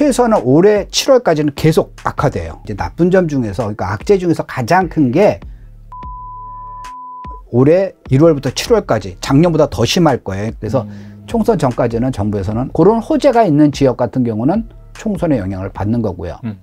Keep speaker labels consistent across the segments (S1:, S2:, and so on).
S1: 최소한 올해 7월까지는 계속 악화돼요. 이제 나쁜 점 중에서 그러니까 악재 중에서 가장 큰 게 올해 1월부터 7월까지 작년보다 더 심할 거예요. 그래서 음. 총선 전까지는 정부에서는 그런 호재가 있는 지역 같은 경우는 총선의 영향을 받는 거고요. 음.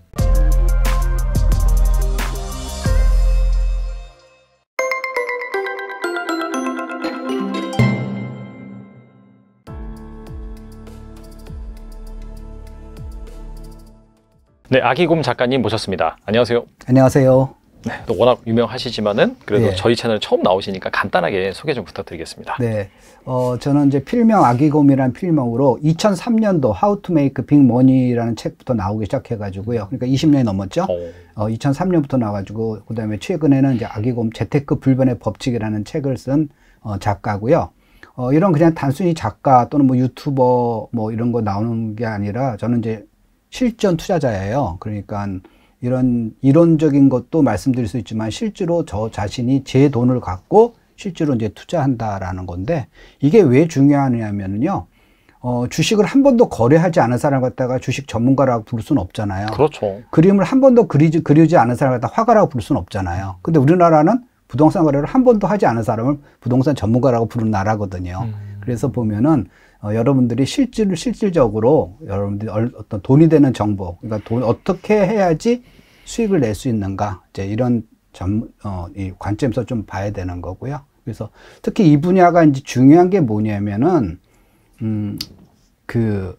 S2: 네, 아기곰 작가님 모셨습니다. 안녕하세요.
S1: 안녕하세요. 네,
S2: 또 워낙 유명하시지만은 그래도 네. 저희 채널 처음 나오시니까 간단하게 소개 좀 부탁드리겠습니다.
S1: 네, 어, 저는 이제 필명 아기곰이라는 필명으로 2003년도 How to Make Big Money라는 책부터 나오기 시작해가지고요. 그러니까 20년이 넘었죠. 어, 2003년부터 나와가지고 그다음에 최근에는 이제 아기곰 재테크 불변의 법칙이라는 책을 쓴 어, 작가고요. 어, 이런 그냥 단순히 작가 또는 뭐 유튜버 뭐 이런 거 나오는 게 아니라 저는 이제 실전 투자자예요. 그러니까 이런 이론적인 것도 말씀드릴 수 있지만 실제로 저 자신이 제 돈을 갖고 실제로 이제 투자한다라는 건데 이게 왜 중요하냐면요. 어, 주식을 한 번도 거래하지 않은 사람 갖다가 주식 전문가라고 부를 수는 없잖아요. 그렇죠. 그림을 한 번도 그리지, 그리지 않은 사람 갖다 가 화가라고 부를 수는 없잖아요. 근데 우리나라는 부동산 거래를 한 번도 하지 않은 사람을 부동산 전문가라고 부르는 나라거든요. 음. 그래서 보면은 어, 여러분들이 실질 실질적으로 여러분들이 어떤 돈이 되는 정보, 그러니까 돈 어떻게 해야지 수익을 낼 수 있는가, 이제 이런 점, 어, 이 관점에서 좀 봐야 되는 거고요. 그래서 특히 이 분야가 이제 중요한 게 뭐냐면은, 음, 그,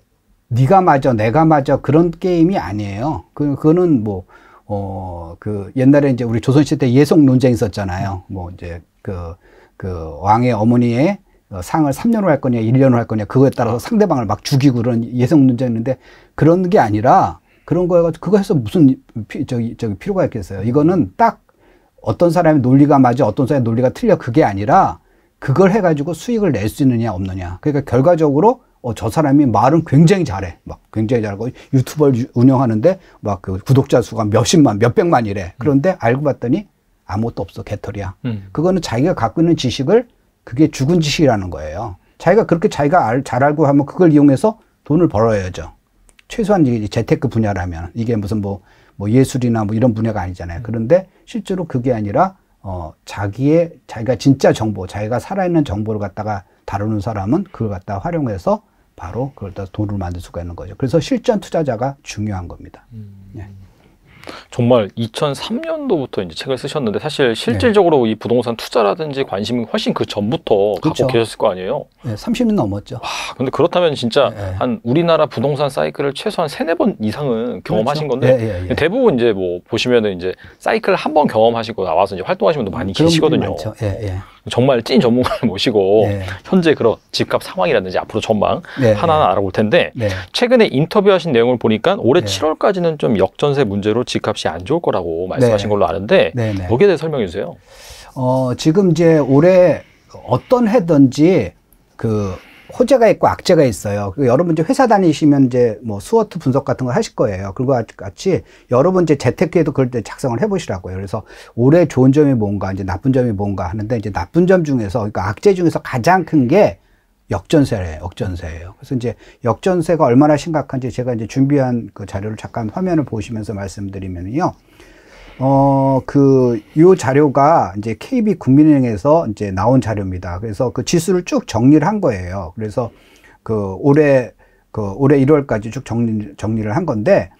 S1: 니가 맞아, 내가 맞아 그런 게임이 아니에요. 그, 그거는 뭐, 어, 그 옛날에 이제 우리 조선시대 예속 논쟁 있었잖아요. 뭐 이제 그, 그 왕의 어머니의 어, 상을 3년으로 할 거냐 1년으로 할 거냐 그거에 따라서 상대방을 막 죽이고 그런 예성 논쟁인데 그런 게 아니라 그런 거에 그거 해서 무슨 피, 저기 저기 필요가 있겠어요. 이거는 딱 어떤 사람의 논리가 맞아 어떤 사람의 논리가 틀려 그게 아니라 그걸 해가지고 수익을 낼 수 있느냐 없느냐 그러니까 결과적으로 어, 저 사람이 말은 굉장히 잘해. 막 굉장히 잘하고 유튜버를 운영하는데 막 그 구독자 수가 몇십만, 몇백만이래. 그런데 알고 봤더니 아무것도 없어. 개털이야. 음. 그거는 자기가 갖고 있는 지식을 그게 죽은 짓이라는 거예요. 자기가 그렇게 자기가 알, 잘 알고 하면 그걸 이용해서 돈을 벌어야죠. 최소한 이 재테크 분야라면 이게 무슨 뭐, 뭐 예술이나 뭐 이런 분야가 아니잖아요. 그런데 실제로 그게 아니라 어, 자기의 자기가 진짜 정보, 자기가 살아있는 정보를 갖다가 다루는 사람은 그걸 갖다 활용해서 바로 그걸 다 돈을 만들 수가 있는 거죠. 그래서 실전 투자자가 중요한 겁니다. 음. 예.
S2: 정말 2003년도부터 이제 책을 쓰셨는데 사실 실질적으로 네. 이 부동산 투자라든지 관심이 훨씬 그 전부터 그렇죠. 갖고 계셨을 거 아니에요?
S1: 네, 30년 넘었죠. 와,
S2: 아, 근데 그렇다면 진짜 네. 한 우리나라 부동산 사이클을 최소한 세네 번 이상은 그렇죠. 경험하신 그렇죠. 건데 예, 예, 예. 대부분 이제 뭐 보시면은 이제 사이클 한 번 경험하시고 나와서 이제 활동하시면분 많이 계시거든요. 예, 정말 찐 전문가를 모시고 현재 그런 집값 상황이라든지 앞으로 전망 하나하나 알아볼 텐데 네. 최근에 인터뷰하신 내용을 보니까 올해 7월까지는 좀 역전세 문제로 지 집값이 안 좋을 거라고 말씀하신 네. 걸로 아는데 네네. 네. 거기에 대해 설명해 주세요.
S1: 어, 지금 이제 올해 어떤 해든지 그 호재가 있고 악재가 있어요. 그 여러분 이제 회사 다니시면 이제 뭐 수어트 분석 같은 거 하실 거예요. 그리고 같이 여러분 이제 재테크에도 그럴 때 작성을 해보시라고요. 그래서 올해 좋은 점이 뭔가 이제 나쁜 점이 뭔가 하는데 이제 나쁜 점 중에서 그러니까 악재 중에서 가장 큰게 역전세래 역전세예요. 그래서 이제 역전세가 얼마나 심각한지 제가 이제 준비한 그 자료를 잠깐 화면을 보시면서 말씀드리면요. 어, 그, 요 자료가 이제 KB 국민은행에서 이제 나온 자료입니다. 그래서 그 지수를 쭉 정리를 한 거예요. 그래서 그 올해, 그 올해 1월까지 쭉 정리, 정리를 한 건데,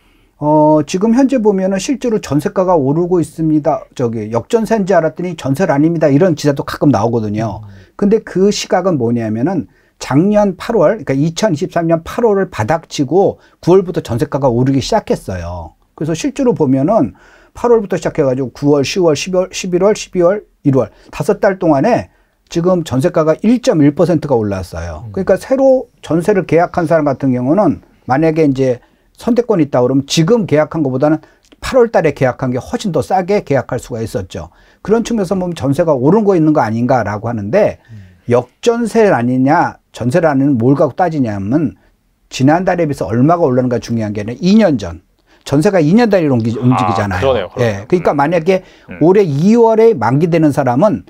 S1: 어, 지금 현재 보면은 실제로 전세가가 오르고 있습니다. 저기 역전세인지 알았더니 전세를 아닙니다. 이런 기사도 가끔 나오거든요. 음. 근데 그 시각은 뭐냐면은 작년 8월, 그러니까 2023년 8월을 바닥치고 9월부터 전세가가 오르기 시작했어요. 그래서 실제로 보면은 8월부터 시작해가지고 9월, 10월, 10월, 11월, 12월, 1월 다섯 달 동안에 지금 전세가가 1.1%가 올랐어요. 음. 그러니까 새로 전세를 계약한 사람 같은 경우는 만약에 이제 선택권이 있다 그러면 지금 계약한 것보다는 8월 달에 계약한 게 훨씬 더 싸게 계약할 수가 있었죠. 그런 측면에서 보면 전세가 오른 거 있는 거 아닌가라고 하는데 음. 역전세 아니냐 전세라는 뭘 갖고 따지냐면 지난달에 비해서 얼마가 올랐는가 중요한 게 아니라 2년 전 전세가 2년 단위로 옮기, 아, 움직이잖아요. 아, 그러네요, 예. 그러니까 음. 만약에 음. 올해 2월에 만기되는 사람은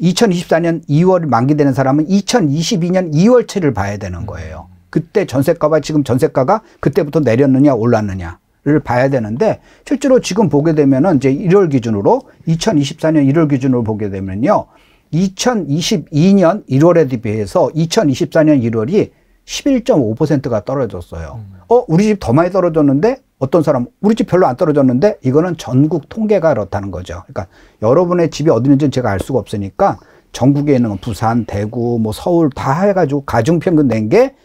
S1: 2024년 2월 만기되는 사람은 2022년 2월채를 봐야 되는 거예요. 그때 전세가와 지금 전세가가 그때부터 내렸느냐 올랐느냐. 를 봐야 되는데 실제로 지금 보게 되면은 이제 1월 기준으로 2024년 1월 기준으로 보게 되면요. 2022년 1월에 비해서 2024년 1월이 11.5%가 떨어졌어요. 음. 어, 우리 집 더 많이 떨어졌는데 어떤 사람 우리 집 별로 안 떨어졌는데 이거는 전국 통계가 그렇다는 거죠. 그러니까 여러분의 집이 어디 있는지는 제가 알 수가 없으니까 전국에 있는 뭐 부산, 대구, 뭐 서울 다 해가지고 가중 평균 낸게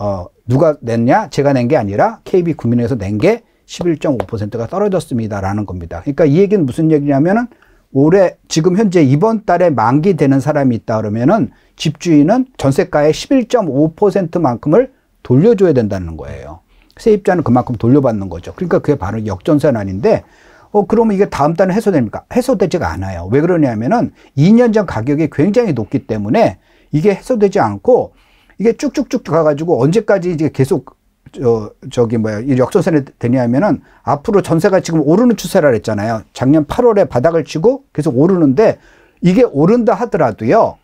S1: 어, 누가 냈냐? 제가 낸 게 아니라 KB 국민에서 낸 게 11.5%가 떨어졌습니다라는 겁니다. 그러니까 이 얘기는 무슨 얘기냐면은 올해 지금 현재 이번 달에 만기 되는 사람이 있다 그러면은 집주인은 전세가의 11.5%만큼을 돌려줘야 된다는 거예요. 세입자는 그만큼 돌려받는 거죠. 그러니까 그게 바로 역전세난인데 어 그러면 이게 다음 달에 해소됩니까? 해소되지가 않아요. 왜 그러냐면은 2년 전 가격이 굉장히 높기 때문에 이게 해소되지 않고 이게 쭉쭉쭉 가가지고 언제까지 이제 계속 저, 저기 뭐야, 이 역전선에 되냐면은 앞으로 전세가 지금 오르는 추세라 그랬잖아요. 작년 8월에 바닥을 치고 계속 오르는데 이게 오른다 하더라도요.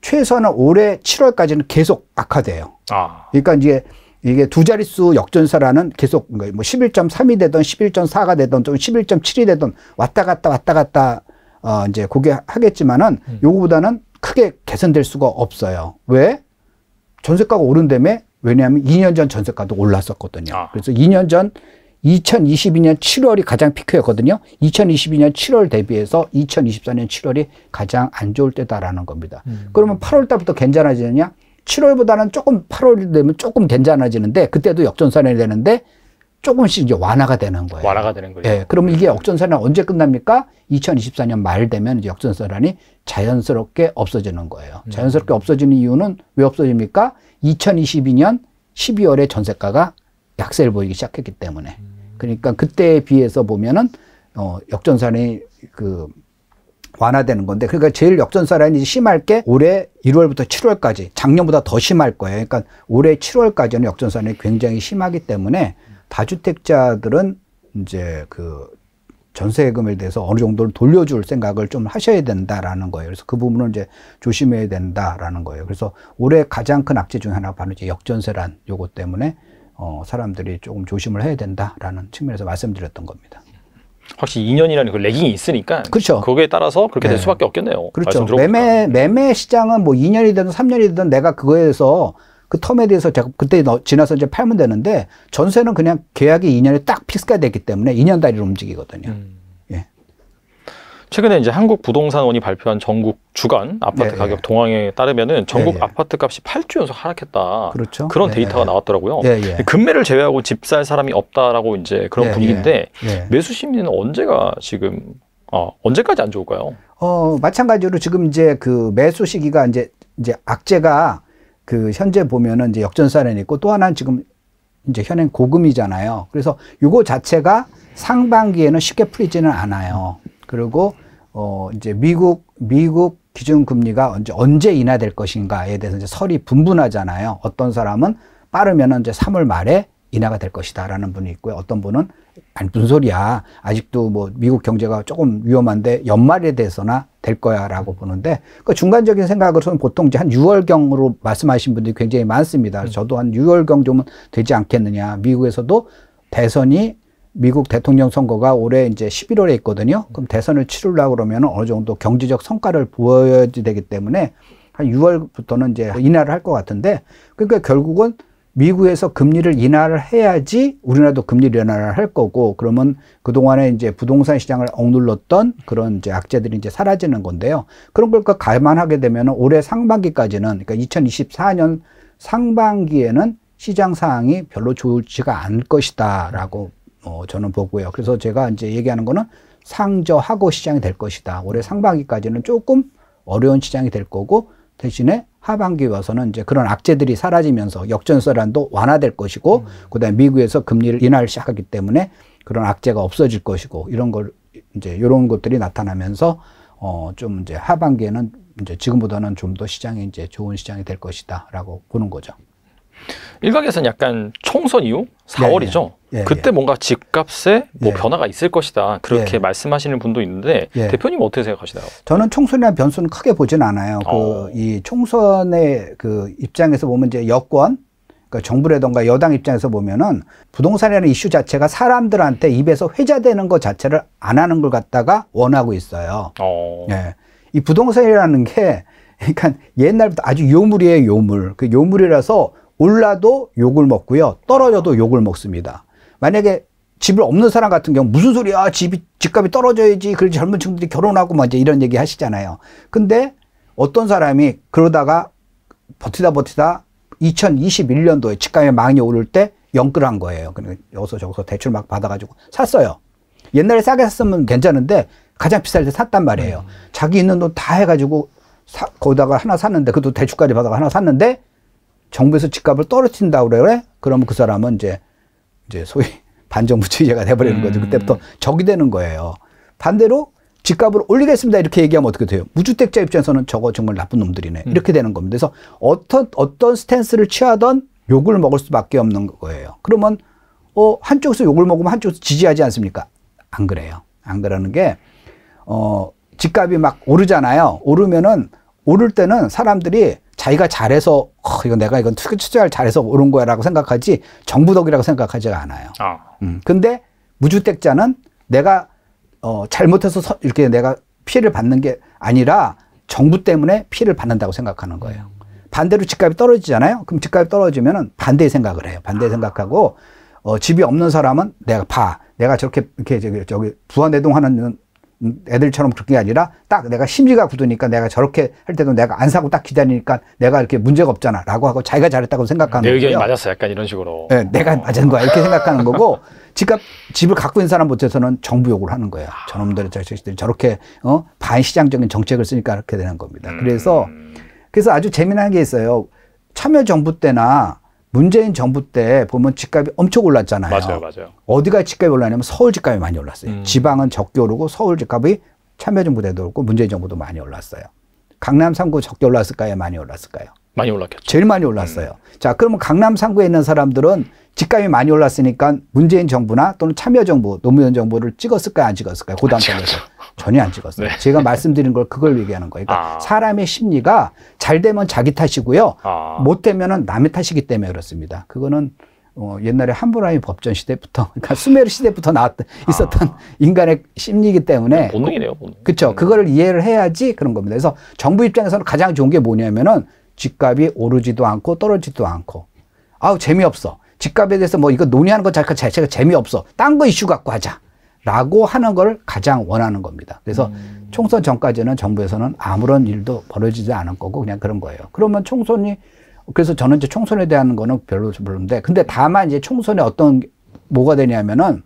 S1: 최소한 올해 7월까지는 계속 악화돼요. 아. 그러니까 이제 이게 두 자릿수 역전세라는 계속 뭐 11.3이 뭐 되던 11.4가 되던 좀 11.7이 되던 왔다 갔다 왔다 갔다 어 이제 고게 하겠지만은 음. 요거보다는 크게 개선될 수가 없어요. 왜? 전세가가 오른다음에 왜냐하면 2년 전 전세가도 올랐었거든요. 아. 그래서 2년 전 2022년 7월이 가장 피크였거든요. 2022년 7월 대비해서 2024년 7월이 가장 안 좋을 때다라는 겁니다. 음. 그러면 8월 달부터 괜찮아지느냐? 7월보다는 조금 8월이 되면 조금 괜찮아지는데 그때도 역전선이 되는데 조금씩 이제 완화가 되는 거예요.
S2: 완화가 되는 거죠. 예.
S1: 그러면 이게 역전선이 언제 끝납니까? 2024년 말 되면 이제 역전선이 자연스럽게 없어지는 거예요. 음. 자연스럽게 없어지는 이유는 왜 없어집니까? 2022년 12월에 전세가가 약세를 보이기 시작했기 때문에. 음. 그러니까 그때에 비해서 보면은 어 역전선이 그 완화되는 건데 그러니까 제일 역전사라인이 심할 게 올해 1월부터 7월까지 작년보다 더 심할 거예요. 그러니까 올해 7월까지는 역전사라이 굉장히 심하기 때문에 음. 다주택자들은 이제 그 전세금에 대해서 어느 정도를 돌려줄 생각을 좀 하셔야 된다라는 거예요. 그래서 그 부분을 이제 조심해야 된다라는 거예요. 그래서 올해 가장 큰 악재 중에 하나가 바로 이제 역전세란 요것 때문에 어, 사람들이 조금 조심을 해야 된다라는 측면에서 말씀드렸던 겁니다.
S2: 확실히 2년이라는 그 레깅이 있으니까 그렇죠. 거기에 따라서 그렇게 될 네. 수밖에 없겠네요. 그렇죠.
S1: 매매 매매 시장은 뭐 2년이 되든 3년이 되든 내가 그거에 대해서 그 텀에 대해서 제가 그때 지나서 이제 팔면 되는데 전세는 그냥 계약이 2년에 딱 픽스가 됐기 때문에 2년 단위로 움직이거든요. 음. 예.
S2: 최근에 이제 한국 부동산원이 발표한 전국 주간 아파트 예, 가격 예. 동향에 따르면은 전국 예, 아파트 값이 8주 연속 하락했다. 그렇죠. 그런 데이터가 나왔더라고요. 예, 예. 금매를 제외하고 집 살 사람이 없다라고 이제 그런 분위기인데 매수 심리는 언제가 지금 어, 언제까지 안 좋을까요?
S1: 어, 마찬가지로 지금 이제 그 매수 시기가 이제 이제 악재가 그 현재 보면은 이제 역전 사례는 있고 또 하나는 지금 이제 현행 고금이잖아요. 그래서 요거 자체가 상반기에는 쉽게 풀리지는 않아요. 그리고 어 이제 미국 미국 기준 금리가 언제 언제 인하될 것인가에 대해서 이제 설이 분분하잖아요. 어떤 사람은 빠르면 이제 3월 말에 인하가 될 것이다라는 분이 있고요. 어떤 분은 아니 무슨 소리야 아직도 뭐 미국 경제가 조금 위험한데 연말에 대해서나 될 거야라고 보는데 그 중간적인 생각으로는 보통 이제 한 6월경으로 말씀하신 분들이 굉장히 많습니다. 저도 한 6월경 좀은 되지 않겠느냐. 미국에서도 대선이 미국 대통령 선거가 올해 이제 11월에 있거든요. 그럼 대선을 치르려고 그러면 어느 정도 경제적 성과를 보여야 되기 때문에 한 6월부터는 이제 인하를 할 것 같은데 그러니까 결국은 미국에서 금리를 인하를 해야지 우리나라도 금리 를 인하를 할 거고 그러면 그동안에 이제 부동산 시장을 억눌렀던 그런 이제 악재들이 이제 사라지는 건데요. 그런 걸까 그 감안하게 되면 올해 상반기까지는 그러니까 2024년 상반기에는 시장 상황이 별로 좋지가 않을 것이다라고 어, 저는 보고요. 그래서 제가 이제 얘기하는 거는 상저하고 시장이 될 것이다. 올해 상반기까지는 조금 어려운 시장이 될 거고 대신에 하반기 와서는 이제 그런 악재들이 사라지면서 역전설란도 완화될 것이고 음. 그다음에 미국에서 금리를 인하를 시작하기 때문에 그런 악재가 없어질 것이고 이런 걸 이제 이런 것들이 나타나면서 어좀 이제 하반기에는 이제 지금보다는 좀 더 시장이 이제 좋은 시장이 될 것이다라고 보는 거죠.
S2: 일각에서는 약간 총선 이후 4월이죠.
S1: 예, 예. 예, 예, 그때 예.
S2: 뭔가 집값에 뭐 예. 변화가 있을 것이다 그렇게 말씀하시는 분도 있는데 대표님 어떻게 생각하시나요?
S1: 저는 총선이나 변수는 크게 보진 않아요. 그 어. 그이 총선의 그 입장에서 보면 이제 여권 그러니까 정부라던가 여당 입장에서 보면은 부동산이라는 이슈 자체가 사람들한테 입에서 회자되는 것 자체를 안 하는 걸 갖다가 원하고 있어요. 어. 예. 이 부동산이라는 게 그러니까 옛날부터 아주 요물이에요, 요물. 그 요물이라서 올라도 욕을 먹고요. 떨어져도 욕을 먹습니다. 만약에 집을 없는 사람 같은 경우 무슨 소리야 집이 집값이 떨어져야지 그래서 젊은 친구들이 결혼하고 막 이제 이런 얘기 하시잖아요 근데 어떤 사람이 그러다가 버티다 버티다 2021년도에 집값이 많이 오를 때 영끌 한 거예요 그러니 여기서 저기서 대출 막 받아가지고 샀어요 옛날에 싸게 샀으면 괜찮은데 가장 비쌀 때 샀단 말이에요 네. 자기 있는 돈 다 해가지고 사, 거기다가 하나 샀는데 그것도 대출까지 받아가 하나 샀는데 정부에서 집값을 떨어뜨린다 그래? 그러면 그 사람은 이제 이제 소위 반정부주의자가 돼버리는 음. 거죠. 그때부터 적이 되는 거예요. 반대로 집값을 올리겠습니다. 이렇게 얘기하면 어떻게 돼요? 무주택자 입장에서는 저거 정말 나쁜 놈들이네. 음. 이렇게 되는 겁니다. 그래서 어떤, 어떤 스탠스를 취하던 욕을 먹을 수밖에 없는 거예요. 그러면, 어, 한쪽에서 욕을 먹으면 한쪽에서 지지하지 않습니까? 안 그래요. 안 그러는 게, 어, 집값이 막 오르잖아요. 오르면은, 오를 때는 사람들이 자기가 잘해서 어, 이거 내가 이건 투자를 잘해서 오른 거야라고 생각하지 정부 덕이라고 생각하지가 않아요.
S2: 아. 음.
S1: 근데 무주택자는 내가 어 잘못해서 서, 이렇게 내가 피해를 받는 게 아니라 정부 때문에 피해를 받는다고 생각하는 거예요. 반대로 집값이 떨어지잖아요. 그럼 집값이 떨어지면은 반대의 생각을 해요. 반대 아. 생각하고 어 집이 없는 사람은 내가 봐. 내가 저렇게 이렇게 저기 저기 부안내동하는 애들처럼 그렇게 아니라 딱 내가 심지가 굳으니까 내가 저렇게 할 때도 내가 안 사고 딱 기다리니까 내가 이렇게 문제가 없잖아 라고 하고 자기가 잘했다고 생각하는 거예요. 내 의견이
S2: 맞았어 약간 이런 식으로. 네, 내가 맞은 거야 이렇게
S1: 생각하는 거고 집값 집을 갖고 있는 사람 못해서는 정부 욕을 하는 거예요. 저놈들 저 자식들 저렇게 어? 반시장적인 정책을 쓰니까 그렇게 되는 겁니다. 그래서 음. 그래서 아주 재미난 게 있어요. 참여정부 때나 문재인 정부 때 보면 집값이 엄청 올랐잖아요. 맞아요, 맞아요. 어디가 집값이 올랐냐면 서울 집값이 많이 올랐어요. 음. 지방은 적게 오르고 서울 집값이 참여정부 때도 오르고 문재인 정부도 많이 올랐어요. 강남 3구 적게 올랐을까요? 많이 올랐을까요? 많이 올랐겠죠. 제일 많이 올랐어요. 음. 자, 그러면 강남 3구에 있는 사람들은 집값이 많이 올랐으니까 문재인 정부나 또는 참여정부, 노무현 정부를 찍었을까요? 안 찍었을까요? 고단점에서 전혀 안 찍었어요. 네. 제가 말씀드린 걸 그걸 얘기하는 거예요. 그러니까 아. 사람의 심리가 잘 되면 자기 탓이고요. 아. 못 되면은 남의 탓이기 때문에 그렇습니다. 그거는 어, 옛날에 함부라이 법전 시대부터, 그러니까 수메르 시대부터 나왔던, 아. 있었던 아. 인간의 심리이기 때문에. 네, 본능이네요, 본능. 그쵸. 음. 그거를 이해를 해야지 그런 겁니다. 그래서 정부 입장에서는 가장 좋은 게 뭐냐면은 집값이 오르지도 않고 떨어지도 않고. 아우, 재미없어. 집값에 대해서 뭐 이거 논의하는 것 자체가 재미없어. 딴 거 이슈 갖고 하자. 라고 하는 걸 가장 원하는 겁니다. 그래서 음. 총선 전까지는 정부에서는 아무런 일도 벌어지지 않을 거고 그냥 그런 거예요. 그러면 총선이 그래서 저는 이제 총선에 대한 거는 별로 별론데 근데 다만 이제 총선에 어떤 뭐가 되냐면은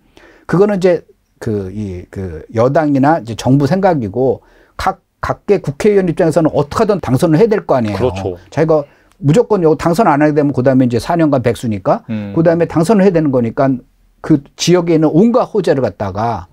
S1: 그거는 이제 그 이그 그 여당이나 이제 정부 생각이고 각 각계 국회의원 입장에서는 어떻게든 당선을 해야 될 거 아니에요. 그렇죠. 자기가 무조건 요 당선 안 하게 되면 그다음에 이제 4년간 백수니까 음. 그다음에 당선을 해야 되는 거니까 그 지역에 있는 온갖 호재를 갖다가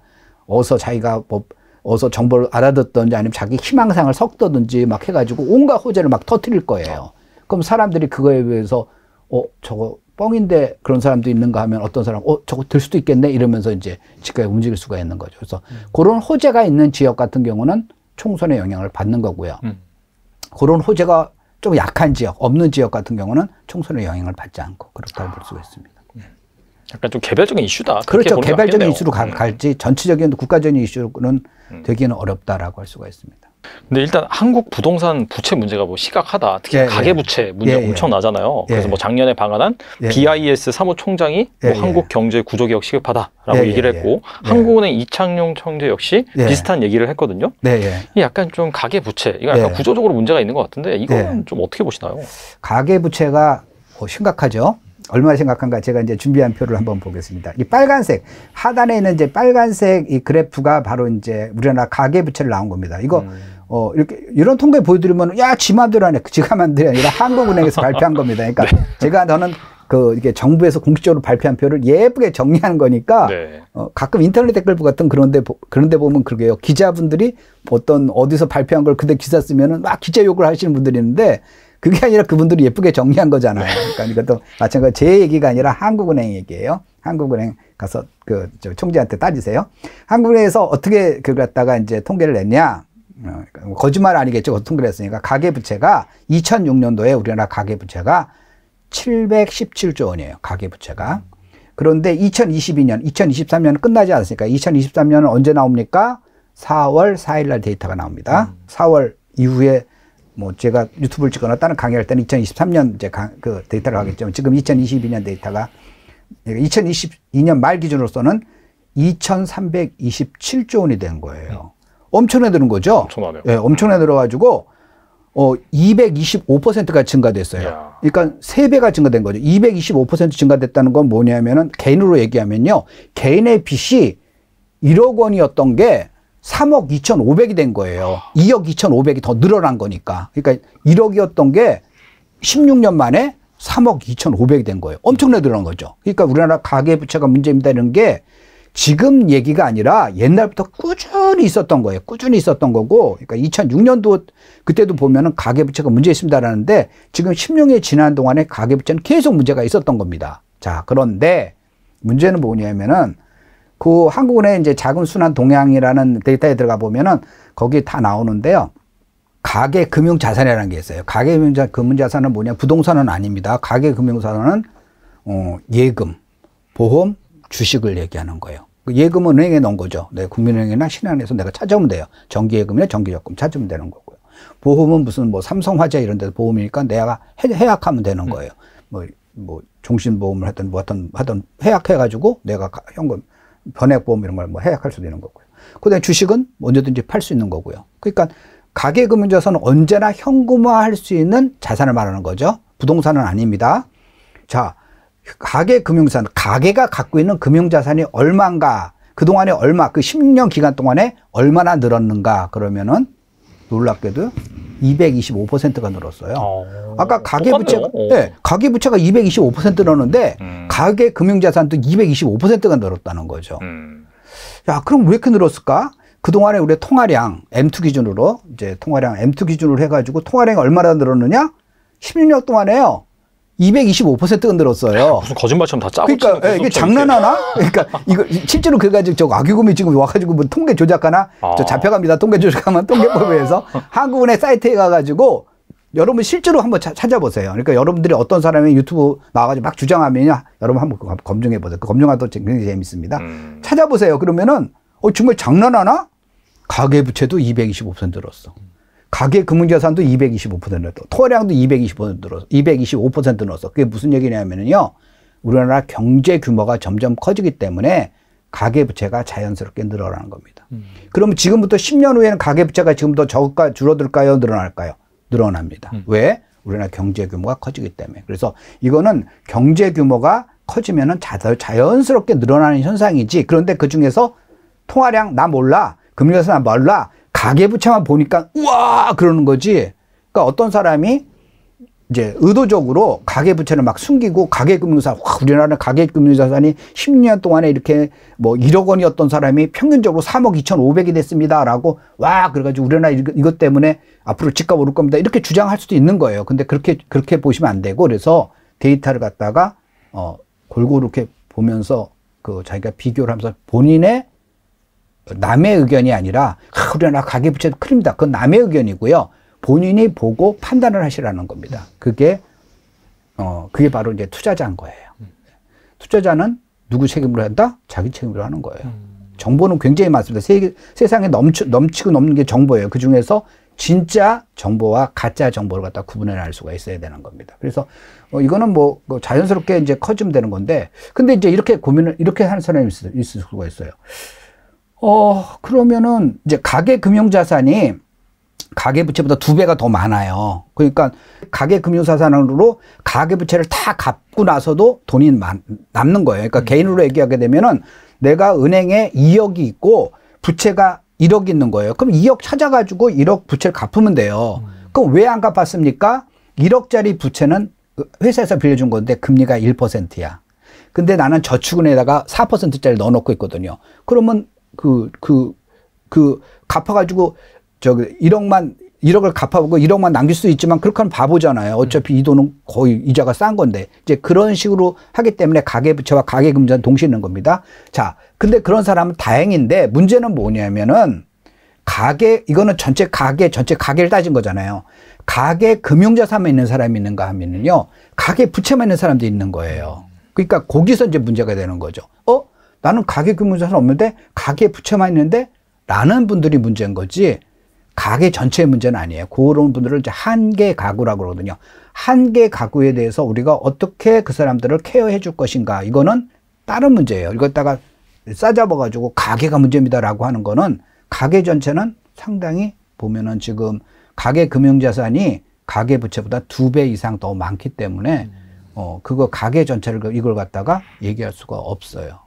S1: 어서 자기가 뭐 어서 정보를 알아듣던지 아니면 자기 희망상을 섞더든지 막 해가지고 온갖 호재를 막 터트릴 거예요. 그럼 사람들이 그거에 비해서 어 저거 뻥인데 그런 사람도 있는가 하면 어떤 사람 어 저거 들 수도 있겠네 이러면서 이제 직각에 움직일 수가 있는 거죠. 그래서 음. 그런 호재가 있는 지역 같은 경우는 총선에 영향을 받는 거고요. 음. 그런 호재가 좀 약한 지역, 없는 지역 같은 경우는 총선에 영향을 받지 않고 그렇다고 아. 볼 수가 있습니다.
S2: 약간 좀 개별적인 이슈다. 그렇죠. 개별적인 이슈로 가, 음.
S1: 갈지 전체적인 국가적인 이슈로는 음. 되기는 어렵다라고 할 수가 있습니다.
S2: 근데 일단 한국 부동산 부채 문제가 뭐 심각하다. 특히 예, 가계 예. 부채 예, 문제 예, 엄청나잖아요. 그래서 예. 뭐 작년에 방한한 BIS 사무총장이 뭐 한국 경제 구조 개혁 시급하다라고 얘기를 했고 한국은행 이창용 총재 역시 비슷한 얘기를 했거든요. 네, 이 약간 좀 가계 부채 이거 약간 구조적으로 문제가 있는 것 같은데 이거는 좀 어떻게 보시나요?
S1: 가계 부채가 뭐 심각하죠. 얼마나 생각한가 제가 이제 준비한 표를 한번 보겠습니다. 이 빨간색 하단에 있는 이제 빨간색 이 그래프가 바로 이제 우리나라 가계 부채를 나온 겁니다. 이거 음. 어 이렇게 이런 통계 보여드리면 야지 맘대로 하네 지가 맘대로 아니라 한국은행에서 발표한 겁니다. 그러니까 네. 제가 너는 그 이게 정부에서 공식적으로 발표한 표를 예쁘게 정리한 거니까 네. 어, 가끔 인터넷 댓글 같은 그런데 그런데 보면 그게요 기자분들이 어떤 어디서 발표한 걸 그대 기사 쓰면은 막 기자 욕을 하시는 분들이 있는데 그게 아니라 그분들이 예쁘게 정리한 거잖아요. 네. 그러니까 이것도 마찬가지 제 얘기가 아니라 한국은행 얘기예요. 한국은행 가서 그 총재한테 따지세요. 한국은행에서 어떻게 그걸 갖다가 이제 통계를 냈냐? 어, 그러니까 뭐 거짓말 아니겠죠. 통계를 했으니까 가계 부채가 2006년도에 우리나라 가계 부채가 717조 원이에요. 가계 부채가. 그런데 2022년, 2023년 끝나지 않았으니까 2023년은 언제 나옵니까? 4월 4일 날 데이터가 나옵니다. 음. 4월 이후에 뭐 제가 유튜브를 찍거나 다른 강의할 때는 2023년 이제 강, 그 데이터를 하겠죠. 지금 2022년 데이터가 2022년 말 기준으로서는 2,327조 원이 된 거예요. 음. 엄청나 게 드는 거죠. 엄청나네요. 예, 엄청나 게 들어가지고 어 225%가 증가됐어요. 그러니까 세배가 증가된 거죠. 225% 증가됐다는 건 뭐냐면은 개인으로 얘기하면요. 개인의 빚이 1억 원이었던 게 3억 2,500이 된 거예요. 2억 2,500이 더 늘어난 거니까. 그러니까 1억이었던 게 16년 만에 3억 2,500이 된 거예요. 엄청나게 늘어난 거죠. 그러니까 우리나라 가계부채가 문제입니다. 이런 게 지금 얘기가 아니라 옛날부터 꾸준히 있었던 거예요. 꾸준히 있었던 거고. 그러니까 2006년도 그때도 보면은 가계부채가 문제 있습니다라는데 지금 16년이 지난 동안에 가계부채는 계속 문제가 있었던 겁니다. 자, 그런데 문제는 뭐냐면은 그 한국은행 이제 자금 순환 동향이라는 데이터에 들어가 보면은 거기 다 나오는데요. 가계 금융 자산이라는 게 있어요. 가계 금융 자산은 뭐냐? 부동산은 아닙니다. 가계 금융 자산은 어, 예금, 보험, 주식을 얘기하는 거예요. 그 예금은 은행에 넣은 거죠. 네, 국민은행이나 신한에서 내가 찾아오면 돼요. 정기예금이나 정기적금 찾으면 되는 거고요. 보험은 무슨 뭐 삼성화재 이런 데서 보험이니까 내가 해, 약하면 되는 네. 거예요. 뭐, 뭐, 종신보험을 하든 뭐 하든, 하든 해약해가지고 내가 현금, 변액보험 이런 걸 뭐 해약할 수도 있는 거고요. 그다음에 주식은 언제든지 팔 수 있는 거고요. 그러니까 가계금융자산은 언제나 현금화할 수 있는 자산을 말하는 거죠. 부동산은 아닙니다. 자, 가계금융자산, 가계가 갖고 있는 금융자산이 얼마인가, 그동안에 얼마, 그 10년 기간 동안에 얼마나 늘었는가, 그러면은 놀랍게도 225%가 늘었어요. 어... 아까 가계부채가, 똑같네요. 네, 가계부채가 225% 늘었는데, 음... 가계금융자산도 225%가 늘었다는 거죠. 음... 야, 그럼 왜 이렇게 늘었을까? 그동안에 우리 통화량, M2 기준으로, 이제 통화량 M2 기준으로 해가지고 통화량이 얼마나 늘었느냐? 16년 동안에요. 225% 흔들었어요. 아,
S2: 무슨 거짓말처럼 다 짜고. 그러니까 예, 이게 장난하나?
S1: 그러니까 이거 실제로 그가 래지고저 와규금이 지금 와가지고 뭐 통계 조작하나? 아. 저 잡혀갑니다. 통계 조작하면 통계법에 서 한국은행 사이트에 가가지고 여러분 실제로 한번 차, 찾아보세요. 그러니까 여러분들이 어떤 사람이 유튜브 나와가지고 막 주장하면요, 여러분 한번 그 검증해 보세요. 그 검증하도 굉장히 재밌습니다. 음. 찾아보세요. 그러면은 어 정말 장난하나? 가계부채도 225% 늘었어. 가계 금융자산도 225% 늘었고 토량도 225% 늘어서 225% 늘어서 그게 무슨 얘기냐면요 우리나라 경제 규모가 점점 커지기 때문에 가계 부채가 자연스럽게 늘어나는 겁니다. 음. 그면 지금부터 10년 후에는 가계 부채가 지금 도 적을까 줄어들까요, 늘어날까요? 늘어납니다. 음. 왜? 우리나라 경제 규모가 커지기 때문에. 그래서 이거는 경제 규모가 커지면은 자연스럽게 늘어나는 현상이지. 그런데 그 중에서 통화량 나 몰라. 금융에서 나 몰라. 가계부채만 보니까 우와 그러는 거지. 그러니까 어떤 사람이 이제 의도적으로 가계부채를 막 숨기고 가계금융자산, 우리나라 가계금융자산이 10년 동안에 이렇게 뭐 1억 원이었던 사람이 평균적으로 3억 2,500이 됐습니다. 라고 와, 그래가지고 우리나라 이것 때문에 앞으로 집값 오를 겁니다. 이렇게 주장할 수도 있는 거예요. 근데 그렇게, 그렇게 보시면 안 되고 그래서 데이터를 갖다가 어, 골고루 이렇게 보면서 그 자기가 비교를 하면서 본인의 남의 의견이 아니라 그러나 가계부채도 큰입니다. 그건 남의 의견이고요. 본인이 보고 판단을 하시라는 겁니다. 그게 어 그게 바로 이제 투자자인 거예요. 투자자는 누구 책임으로 한다? 자기 책임으로 하는 거예요. 정보는 굉장히 많습니다. 세, 세상에 넘치, 넘치고 넘는 게 정보예요. 그 중에서 진짜 정보와 가짜 정보를 갖다 구분해 낼 수가 있어야 되는 겁니다. 그래서 어, 이거는 뭐, 뭐 자연스럽게 이제 커지면 되는 건데, 근데 이제 이렇게 고민을 이렇게 하는 사람이 있을, 있을 수가 있어요. 어, 그러면은 이제 가계 금융자산이 가계부채보다 두 배가 더 많아요. 그러니까 가계금융자산으로 가계부채를 다 갚고 나서도 돈이 남는 거예요. 그러니까 음. 개인으로 얘기하게 되면은 내가 은행에 2억이 있고 부채가 1억 있는 거예요. 그럼 2억 찾아가지고 1억 부채를 갚으면 돼요. 음. 그럼 왜 안 갚았습니까? 1억짜리 부채는 회사에서 빌려준 건데 금리가 1%야. 근데 나는 저축은에다가 4%짜리 넣어놓고 있거든요. 그러면 그, 그, 그, 갚아가지고, 저기, 1억만, 1억을 갚아보고 1억만 남길 수 있지만 그렇게 하면 바보잖아요. 어차피 이 돈은 거의 이자가 싼 건데. 이제 그런 식으로 하기 때문에 가계부채와 가계금전 동시에 있는 겁니다. 자, 근데 그런 사람은 다행인데 문제는 뭐냐면은 가계, 이거는 전체 가계, 전체 가계를 따진 거잖아요. 가계 금융자산만 있는 사람이 있는가 하면은요. 가계 부채만 있는 사람도 있는 거예요. 그러니까 거기서 이제 문제가 되는 거죠. 어? 나는 가계 금융자산 없는데 가계에 부채만 있는데 라는 분들이 문제인 거지 가계 전체의 문제는 아니에요. 그런 분들을 이제 한계 가구라고 그러거든요. 한계 가구에 대해서 우리가 어떻게 그 사람들을 케어해 줄 것인가 이거는 다른 문제예요. 이거다가 싸잡아 가지고 가계가 문제입니다라고 하는 거는 가계 전체는 상당히 보면은 지금 가계 금융자산이 가계 부채보다 두 배 이상 더 많기 때문에 어 그거 가계 전체를 이걸 갖다가 얘기할 수가 없어요.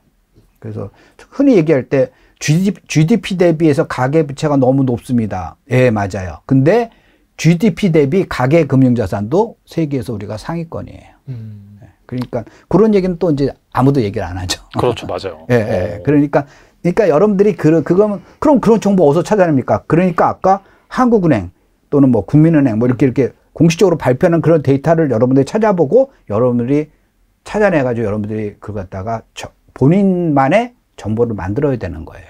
S1: 그래서 흔히 얘기할 때 GDP 대비해서 가계 부채가 너무 높습니다. 예, 맞아요. 근데 GDP 대비 가계 금융자산도 세계에서 우리가 상위권이에요. 음. 예, 그러니까 그런 얘기는 또 이제 아무도 얘기를 안 하죠.
S2: 그렇죠, 맞아요.
S1: 예, 예. 어. 그러니까 그러니까 여러분들이 그 그거면 그럼 그런 정보 어디서 찾아냅니까? 그러니까 아까 한국은행 또는 뭐 국민은행 뭐 이렇게 이렇게 공식적으로 발표하는 그런 데이터를 여러분들이 찾아보고 여러분들이 찾아내 가지고 여러분들이 그걸 갖다가 본인만의 정보를 만들어야 되는 거예요.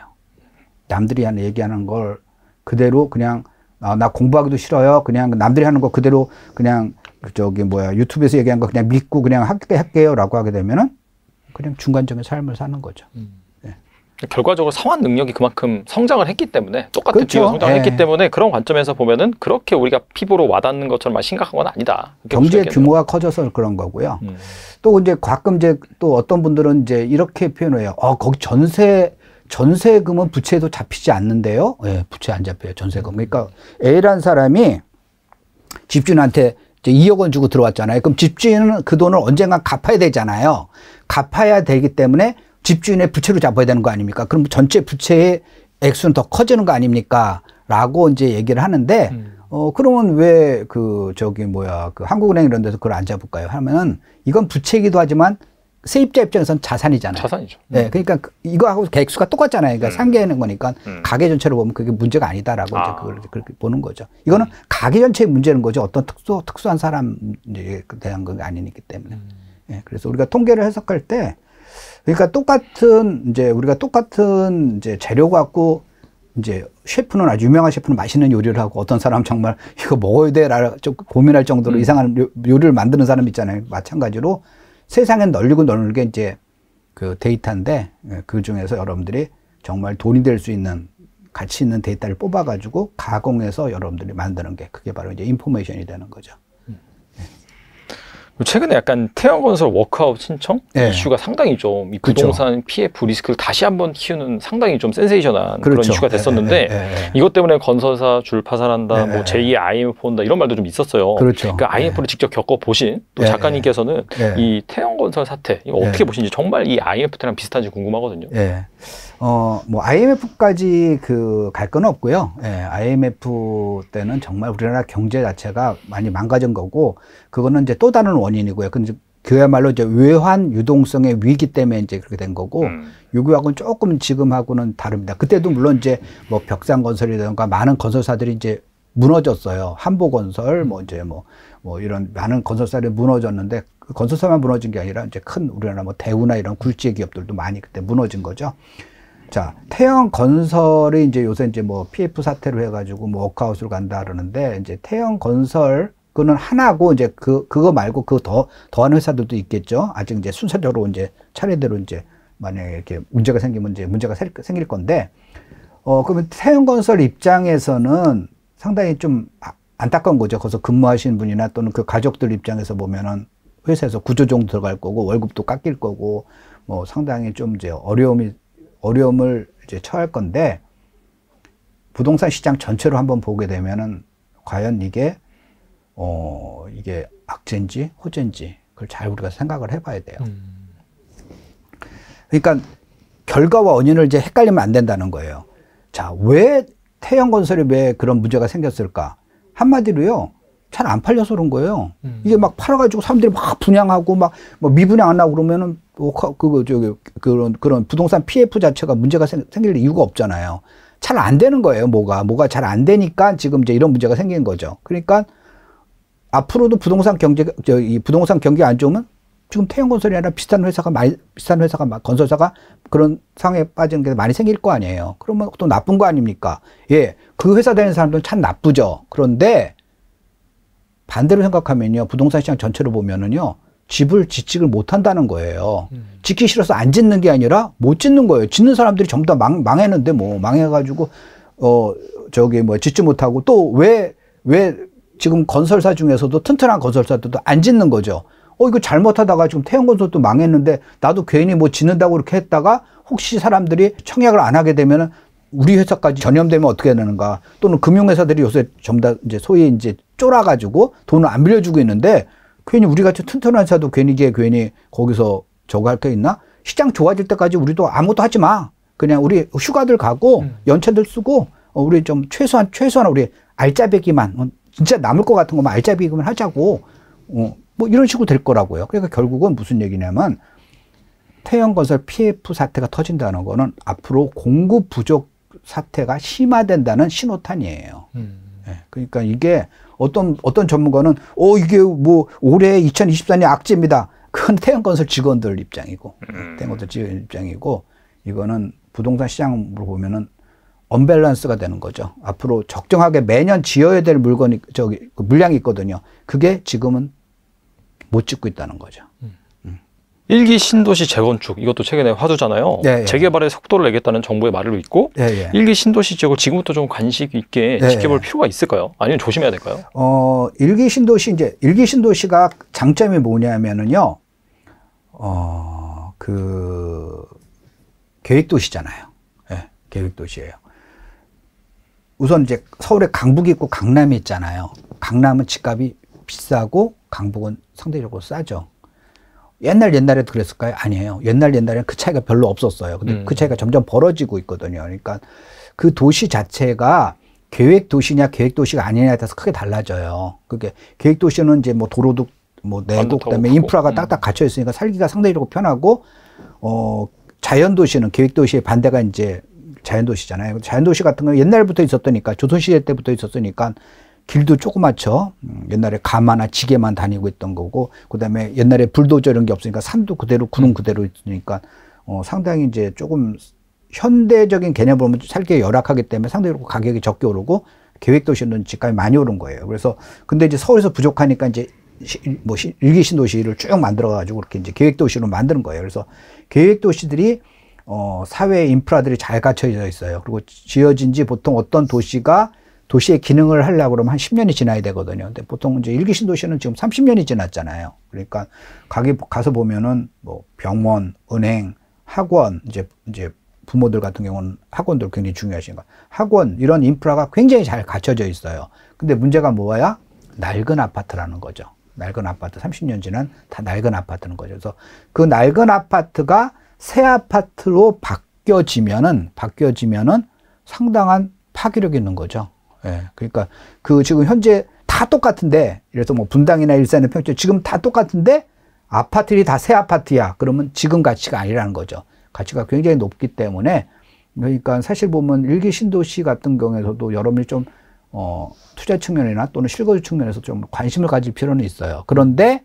S1: 남들이 하는 얘기하는 걸 그대로 그냥 아, 나 공부하기도 싫어요. 그냥 남들이 하는 거 그대로 그냥 저기 뭐야 유튜브에서 얘기한 거 그냥 믿고 그냥 할게 할게요라고 하게 되면은 그냥 중간점인 삶을 사는 거죠. 음.
S2: 결과적으로 상환 능력이 그만큼 성장을 했기 때문에 똑같은 그렇죠. 비율 성장을 했기 예. 때문에 그런 관점에서 보면은 그렇게 우리가 피부로 와닿는 것처럼 심각한 건 아니다.
S1: 경제 규모가 커져서 그런 거고요. 음. 또 이제 가끔 이제 또 어떤 분들은 이제 이렇게 표현해요. 을 어, 거기 전세 전세금은 부채도 잡히지 않는데요. 예, 네, 부채 안 잡혀요. 전세금. 그러니까 A라는 사람이 집주인한테 이제 2억 원 주고 들어왔잖아요. 그럼 집주인은 그 돈을 언젠가 갚아야 되잖아요. 갚아야 되기 때문에 집주인의 부채로 잡아야 되는 거 아닙니까? 그럼 전체 부채의 액수는 더 커지는 거 아닙니까? 라고 이제 얘기를 하는데, 음. 어, 그러면 왜 그, 저기, 뭐야, 그 한국은행 이런 데서 그걸 안 잡을까요? 하면은 이건 부채이기도 하지만 세입자 입장에선 자산이잖아요. 자산이죠. 예. 네, 그러니까 그 이거하고 객수가 똑같잖아요. 그러니까 음. 상계하는 거니까 음. 가계 전체로 보면 그게 문제가 아니다라고 아. 이제 그걸 그렇게 보는 거죠. 이거는 음. 가계 전체의 문제는 거죠. 어떤 특수 특수한 사람에 대한 건 아니기 때문에. 음. 예. 네, 그래서 우리가 통계를 해석할 때 그러니까 똑같은 이제 우리가 똑같은 이제 재료 갖고 이제 셰프는 아주 유명한 셰프는 맛있는 요리를 하고 어떤 사람 정말 이거 먹어야 돼라 고좀 고민할 정도로 음. 이상한 요리를 만드는 사람 있잖아요. 마찬가지로 세상에 널리고 널리게 이제 그 데이터인데 예, 그 중에서 여러분들이 정말 돈이 될 수 있는 가치 있는 데이터를 뽑아가지고 가공해서 여러분들이 만드는 게 그게 바로 이제 인포메이션이 되는 거죠.
S2: 최근에 약간 태양건설 워크아웃 신청 네. 이슈가 상당히 좀 이 부동산 그쵸. PF 리스크를 다시 한번 키우는 상당히 좀 센세이션한 그렇죠. 그런 이슈가 네, 됐었는데 네, 네, 네, 이것 때문에 건설사 줄 파산한다, 네, 뭐 제2의 IMF 온다 이런 말도 좀 있었어요. 그렇죠. 그러니까 IMF를 직접 겪어 보신 또 작가님께서는 이 태양건설 사태 이거 어떻게 보시는지 정말 이 IMF 때랑 비슷한지 궁금하거든요.
S1: 어, 뭐 IMF까지 그 갈 건 없고요. 예, IMF 때는 정말 우리나라 경제 자체가 많이 망가진 거고 그거는 이제 또 다른 원인이고요. 근데 그야말로 이제 외환 유동성의 위기 때문에 이제 그렇게 된 거고 음. 요구하고는 조금 지금하고는 다릅니다. 그때도 물론 이제 뭐 벽산 건설이라든가 많은 건설사들이 이제 무너졌어요. 한보건설 뭐 이제 뭐뭐 뭐 이런 많은 건설사들이 무너졌는데 그 건설사만 무너진 게 아니라 이제 큰 우리나라 뭐 대우나 이런 굴지의 기업들도 많이 그때 무너진 거죠. 자, 태형 건설이 이제 요새 이제 뭐 PF 사태로 해가지고 뭐 워크아웃으로 간다 그러는데 이제 태형 건설 그거는 하나고 이제 그 그거 말고 그 더더한 회사들도 있겠죠. 아직 이제 순서대로 이제 차례대로 이제 만약에 이렇게 문제가 생기면 이제 문제가 생, 길 건데 어 그러면 태형 건설 입장에서는 상당히 좀 아, 안타까운 거죠. 거기서 근무하시는 분이나 또는 그 가족들 입장에서 보면은 회사에서 구조정도 들어갈 거고 월급도 깎일 거고 뭐 상당히 좀 이제 어려움이 어려움을 이제 처할 건데 부동산 시장 전체로 한번 보게 되면은 과연 이게 어 이게 악재인지 호재인지 그걸 잘 우리가 생각을 해봐야 돼요. 음. 그러니까 결과와 원인을 이제 헷갈리면 안 된다는 거예요. 자, 왜태형건설이왜 그런 문제가 생겼을까? 한마디로요, 잘안 팔려서 그런 거예요. 음. 이게 막 팔아가지고 사람들이 막 분양하고 막 뭐 미분양 안 나고 그러면은 뭐 그거 저기 그런 그런 부동산 PF 자체가 문제가 생, 생길 이유가 없잖아요. 잘 안 되는 거예요. 뭐가 뭐가 잘 안 되니까 지금 이제 이런 문제가 생긴 거죠. 그러니까 앞으로도 부동산 경제 저 이 부동산 경기 안 좋으면 지금 태양건설이 아니라 비슷한 회사가 많이 비슷한 회사가 건설사가 그런 상황에 빠지는 게 많이 생길 거 아니에요. 그러면 또 나쁜 거 아닙니까? 예, 그 회사 되는 사람들은 참 나쁘죠. 그런데 반대로 생각하면요. 부동산 시장 전체를 보면은요. 집을 지직을 못 한다는 거예요. 음. 짓기 싫어서 안 짓는 게 아니라 못 짓는 거예요. 짓는 사람들이 전부 다 망, 망했는데 뭐 망해가지고 어 저기 뭐 짓지 못하고 또 왜 왜 지금 건설사 중에서도 튼튼한 건설사들도 안 짓는 거죠. 어 이거 잘못하다가 지금 태양건설도 망했는데 나도 괜히 뭐 짓는다고 이렇게 했다가 혹시 사람들이 청약을 안 하게 되면은 우리 회사까지 전염되면 어떻게 되는가 또는 금융회사들이 요새 전부 다 이제 소위 이제 쫄아가지고 돈을 안 빌려주고 있는데 괜히 우리 같이 튼튼한 회사도 괜히 이게 괜히 거기서 저거 할 게 있나 시장 좋아질 때까지 우리도 아무것도 하지 마 그냥 우리 휴가들 가고 음. 연차들 쓰고 어, 우리 좀 최소한 최소한 우리 알짜배기만 어, 진짜 남을 것 같은 거만 알짜배기만 하자고 어, 뭐 이런 식으로 될 거라고요 그러니까 결국은 무슨 얘기냐면 태형건설 PF 사태가 터진다는 거는 앞으로 공급 부족 사태가 심화된다는 신호탄이에요. 음. 네, 그러니까 이게 어떤 어떤 전문가는 어 이게 뭐 올해 2024년 악재입니다. 그건 태양건설 직원들 입장이고 음. 태양건설 직원 입장이고 이거는 부동산 시장으로 보면은 언밸런스가 되는 거죠. 앞으로 적정하게 매년 지어야 될 물건이 저기 그 물량이 있거든요. 그게 지금은 못 짓고 있다는 거죠. 음.
S2: 일기 신도시 재건축 이것도 최근에 화두잖아요. 예, 예. 재개발의 속도를 내겠다는 정부의 말을 믿고 예, 예. 일기 신도시 지역을 지금부터 좀 관심 있게 예, 지켜볼 필요가 있을까요? 아니면 조심해야 될까요?
S1: 어, 일기 신도시 이제 일기 신도시가 장점이 뭐냐면은요. 어, 그 계획 도시잖아요. 예, 계획 도시예요. 우선 이제 서울에 강북이 있고 강남이 있잖아요. 강남은 집값이 비싸고 강북은 상대적으로 싸죠. 옛날 옛날에도 그랬을까요? 아니에요. 옛날 옛날에는 그 차이가 별로 없었어요. 근데 음. 그 차이가 점점 벌어지고 있거든요. 그러니까 그 도시 자체가 계획 도시냐 계획 도시가 아니냐에 따라서 크게 달라져요. 그게 계획 도시는 이제 뭐 도로도 뭐 내고 그다음에 인프라가 음. 딱딱 갖춰 있으니까 살기가 상대적으로 편하고 어 자연 도시는 계획 도시의 반대가 이제 자연 도시잖아요. 자연 도시 같은 경우 옛날부터 있었다니까 조선 시대 때부터 있었으니까 길도 조그맣죠. 음, 옛날에 가마나 지게만 다니고 있던 거고, 그 다음에 옛날에 불도저 이런 게 없으니까 산도 그대로, 구름 그대로 있으니까, 어, 상당히 이제 조금 현대적인 개념으로 보면 살기 열악하기 때문에 상당히 가격이 적게 오르고, 계획도시는 집값이 많이 오른 거예요. 그래서, 근데 이제 서울에서 부족하니까 이제 시, 뭐 시, 일기 신도시를 쭉 만들어가지고 그렇게 이제 계획도시로 만드는 거예요. 그래서 계획도시들이 어, 사회 인프라들이 잘 갖춰져 있어요. 그리고 지어진 지 보통 어떤 도시가 도시의 기능을 하려고 그러면 한 10년이 지나야 되거든요. 근데 보통 이제 일기 신도시는 지금 30년이 지났잖아요. 그러니까 가기 가서 보면은 뭐 병원, 은행, 학원 이제 이제 부모들 같은 경우는 학원들 굉장히 중요하시니까 학원 이런 인프라가 굉장히 잘 갖춰져 있어요. 근데 문제가 뭐야? 낡은 아파트라는 거죠. 낡은 아파트 30년 지난 다 낡은 아파트는 거죠. 그래서 그 낡은 아파트가 새 아파트로 바뀌어지면은 바뀌어지면은 상당한 파괴력이 있는 거죠. 예. 그러니까 그 지금 현재 다 똑같은데 이래서 뭐 분당이나 일산의 평점 지금 다 똑같은데 아파트들이 다 새 아파트야. 그러면 지금 가치가 아니라는 거죠. 가치가 굉장히 높기 때문에 그러니까 사실 보면 일기 신도시 같은 경우에서도 여러분이 좀 어, 투자 측면이나 또는 실거주 측면에서 좀 관심을 가질 필요는 있어요. 그런데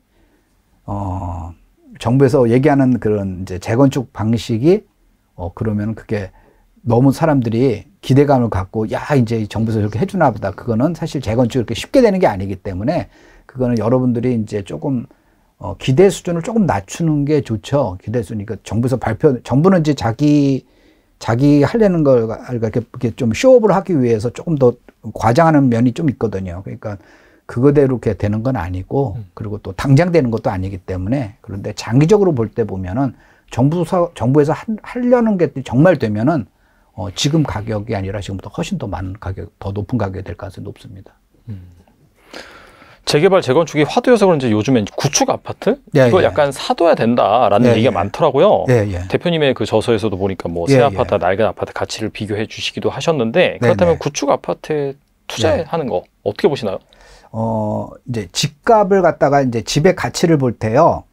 S1: 어, 정부에서 얘기하는 그런 이제 재건축 방식이 어, 그러면 그게 너무 사람들이 기대감을 갖고 야 이제 정부에서 이렇게 해주나 보다 그거는 사실 재건축 이렇게 쉽게 되는 게 아니기 때문에 그거는 여러분들이 이제 조금 어, 기대 수준을 조금 낮추는 게 좋죠 기대 수준 그 그러니까 정부에서 발표 정부는 이제 자기 자기 하려는 걸 그러니까 이렇게, 이렇게 좀 쇼업을 하기 위해서 조금 더 과장하는 면이 좀 있거든요 그러니까 그거대로 이렇게 되는 건 아니고 음. 그리고 또 당장 되는 것도 아니기 때문에 그런데 장기적으로 볼 때 보면은 정부 서 정부에서 하, 하려는 게 정말 되면은 어, 지금 가격이 아니라 지금부터 훨씬 더 많은 가격, 더 높은 가격이 될 가능성이 높습니다. 음.
S2: 재개발 재건축이 화두여서 그런지 요즘엔 구축 아파트 예, 이거 예. 약간 사둬야 된다라는 예, 얘기가 예. 많더라고요. 예, 예. 대표님의 그 저서에서도 보니까 뭐 새 아파트 낡은 아파트 가치를 비교해 주시기도 하셨는데 네, 그렇다면 네. 구축 아파트 투자하는 네. 거
S1: 어떻게 보시나요? 어 이제 집값을 갖다가 이제 집의 가치를 볼 때요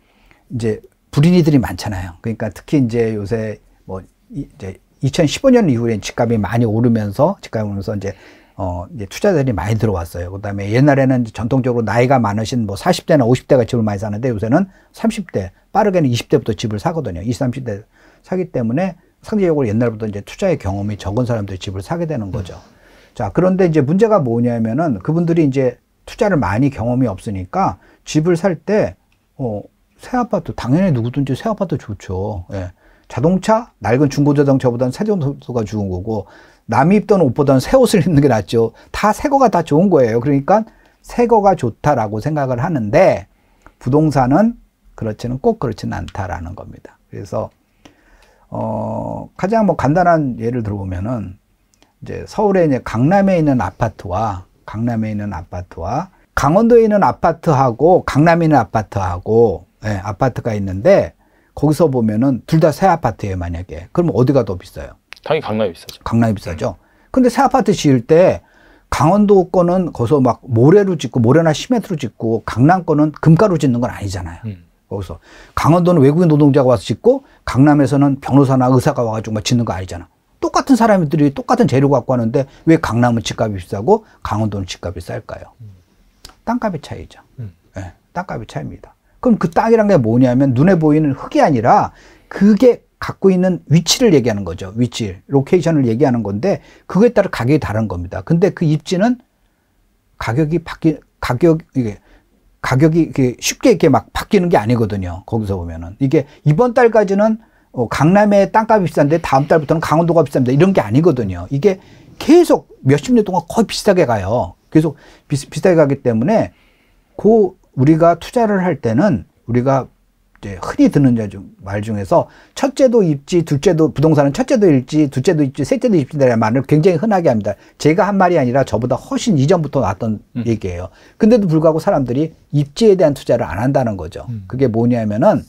S1: 이제 불인이들이 많잖아요. 그러니까 특히 이제 요새 뭐 이제 2015년 이후에 집값이 많이 오르면서 집값이 오르면서 이제 어, 이제 투자자들이 많이 들어왔어요. 그 다음에 옛날에는 전통적으로 나이가 많으신 뭐 40대나 50대가 집을 많이 사는데 요새는 30대, 빠르게는 20대부터 집을 사거든요. 20, 30대 사기 때문에 상대적으로 옛날부터 이제 투자의 경험이 적은 사람들이 집을 사게 되는 거죠. 음. 자, 그런데 이제 문제가 뭐냐면은 그분들이 이제 투자를 많이 경험이 없으니까 집을 살 때, 어, 새 아파트, 당연히 누구든지 새 아파트 좋죠. 예. 자동차, 낡은 중고자동차보다는 새 자동차가 좋은 거고 남이 입던 옷보다는 새 옷을 입는 게 낫죠. 다 새 거가 다 좋은 거예요. 그러니까 새 거가 좋다라고 생각을 하는데 부동산은 그렇지는 꼭 그렇지는 않다라는 겁니다. 그래서 어 가장 뭐 간단한 예를 들어보면은 이제 서울에 이제 강남에 있는 아파트와 강남에 있는 아파트와 강원도에 있는 아파트하고 강남에 있는 아파트하고 예, 아파트가 있는데 거기서 보면은 둘 다 새 아파트예요 만약에 그럼 어디가 더 비싸요?
S2: 당연히 강남이 비싸죠.
S1: 강남이 네. 비싸죠. 근데 새 아파트 지을 때 강원도 거는 거기서 막 모래로 짓고 모래나 시멘트로 짓고 강남 거는 금가루 짓는 건 아니잖아요. 음. 거기서 강원도는 외국인 노동자가 와서 짓고 강남에서는 변호사나 의사가 와가지고 막 짓는 거 아니잖아. 똑같은 사람들이 똑같은 재료 갖고 하는데 왜 강남은 집값이 비싸고 강원도는 집값이 쌀까요? 음. 땅값의 차이죠. 음. 네, 땅값의 차이입니다. 그럼 그 땅이란 게 뭐냐면 눈에 보이는 흙이 아니라 그게 갖고 있는 위치를 얘기하는 거죠. 위치, 로케이션을 얘기하는 건데 그거에 따라 가격이 다른 겁니다. 근데 그 입지는 가격이 바뀌 가격 이게 가격이 이렇게 쉽게 이렇게 막 바뀌는 게 아니거든요. 거기서 보면은 이게 이번 달까지는 어, 강남의 땅값이 비싼데 다음 달부터는 강원도가 비쌉니다. 이런 게 아니거든요. 이게 계속 몇십 년 동안 거의 비슷하게 가요. 계속 비슷, 비슷하게 가기 때문에 그 우리가 투자를 할 때는 우리가 이제 흔히 듣는 말 중에서 첫째도 입지, 둘째도 부동산은 첫째도 입지, 둘째도 입지, 셋째도 입지라는 말을 굉장히 흔하게 합니다. 제가 한 말이 아니라 저보다 훨씬 이전부터 나왔던 음. 얘기예요. 근데도 불구하고 사람들이 입지에 대한 투자를 안 한다는 거죠. 음. 그게 뭐냐면은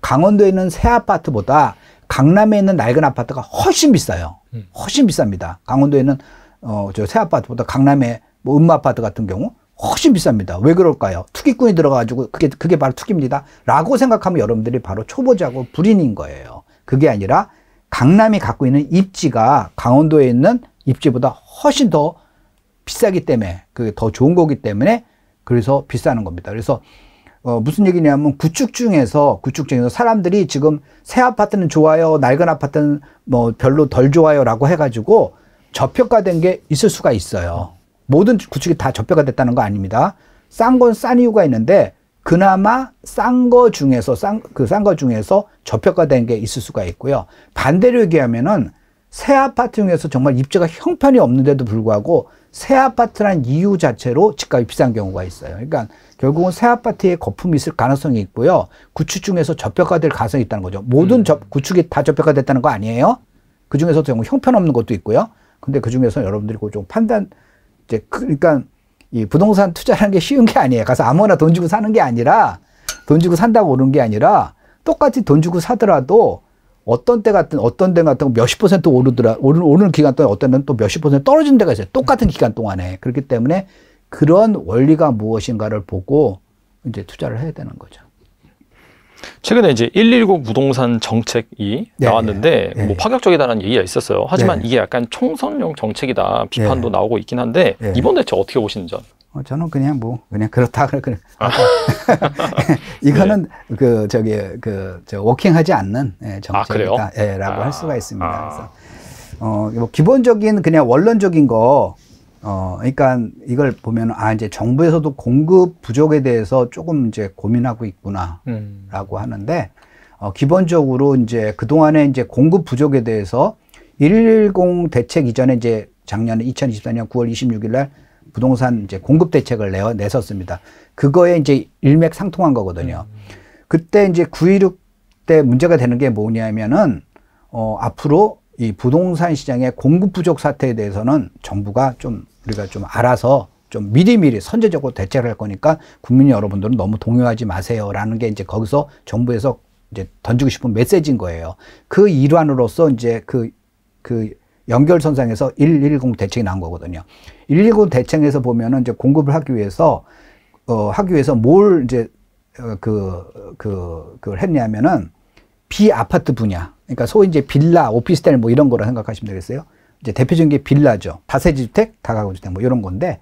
S1: 강원도에 있는 새 아파트보다 강남에 있는 낡은 아파트가 훨씬 비싸요. 음. 훨씬 비쌉니다. 강원도에는 있 어, 저 새 아파트보다 강남에뭐 음마 아파트 같은 경우 훨씬 비쌉니다. 왜 그럴까요? 투기꾼이 들어가지고 그게 그게 바로 투기입니다. 라고 생각하면 여러분들이 바로 초보자고 불인인 거예요. 그게 아니라 강남이 갖고 있는 입지가 강원도에 있는 입지보다 훨씬 더 비싸기 때문에 그게 더 좋은 거기 때문에 그래서 비싸는 겁니다. 그래서 어, 무슨 얘기냐면 구축 중에서 구축 중에서 사람들이 지금 새 아파트는 좋아요, 낡은 아파트는 뭐 별로 덜 좋아요라고 해가지고 저평가된 게 있을 수가 있어요. 모든 구축이 다 접배가 됐다는 거 아닙니다. 싼 건 싼 이유가 있는데 그나마 싼 거 중에서 싼 그 싼 거 중에서 접혀가된 게 있을 수가 있고요. 반대로 얘기하면은 새 아파트 중에서 정말 입지가 형편이 없는데도 불구하고 새 아파트란 이유 자체로 집값이 비싼 경우가 있어요. 그러니까 결국은 새 아파트에 거품이 있을 가능성이 있고요. 구축 중에서 접혀가될 가능성이 있다는 거죠. 모든 음. 저, 구축이 다접혀가됐다는거 아니에요? 그 중에서도 형편없는 것도 있고요. 근데 그 중에서 여러분들이 좀 판단 이제 그, 그러니까 이 부동산 투자라는 게 쉬운 게 아니에요. 가서 아무나 거돈 주고 사는 게 아니라 돈 주고 산다고 오는게 아니라 똑같이 돈 주고 사더라도 어떤 때 같은 어떤 때 같은 몇십 퍼센트 오르더라 오르, 오르는 기간 동안 어떤 때는 또 몇십 퍼센트 떨어진 데가 있어요. 똑같은 기간 동안에 그렇기 때문에 그런 원리가 무엇인가를 보고 이제 투자를 해야 되는 거죠.
S2: 최근에 이제 119 부동산 정책이 네, 나왔는데 네, 네, 뭐 파격적이다라는 얘기가 있었어요. 하지만 네. 이게 약간 총선용 정책이다 비판도 네. 나오고 있긴 한데 이번 대책 어떻게
S1: 보시는지? 어, 저는 그냥 뭐 그냥 그렇다 그 아. 이거는 그 저기 그 저 워킹하지 않는 정책이다라고 예, 아, 예, 할 수가 아. 있습니다. 그래서 어, 뭐 기본적인 그냥 원론적인 거 어, 그러니까 이걸 보면 아 이제 정부에서도 공급 부족에 대해서 조금 이제 고민하고 있구나라고 음. 하는데 어, 기본적으로 이제 그 동안에 이제 공급 부족에 대해서 110 대책 이전에 이제 작년에 2024년 9월 26일 날 부동산 이제 공급 대책을 내어 내었습니다 그거에 이제 일맥상통한 거거든요. 음. 그때 이제 916 때 문제가 되는 게 뭐냐면은 어 앞으로 이 부동산 시장의 공급 부족 사태에 대해서는 정부가 좀 우리가 좀 알아서 좀 미리미리 선제적으로 대책을 할 거니까 국민 여러분들은 너무 동요하지 마세요라는 게 이제 거기서 정부에서 이제 던지고 싶은 메시지인 거예요. 그 일환으로서 이제 그, 그 연결선상에서 110 대책이 나온 거거든요. 110 대책에서 보면은 이제 공급을 하기 위해서, 어, 하기 위해서 뭘 이제, 어, 그, 그, 그걸 했냐면은 비아파트 분야. 그러니까 소위 이제 빌라, 오피스텔 뭐 이런 거라 생각하시면 되겠어요. 이제 대표적인 게 빌라죠. 다세주택, 다가구주택 뭐 이런 건데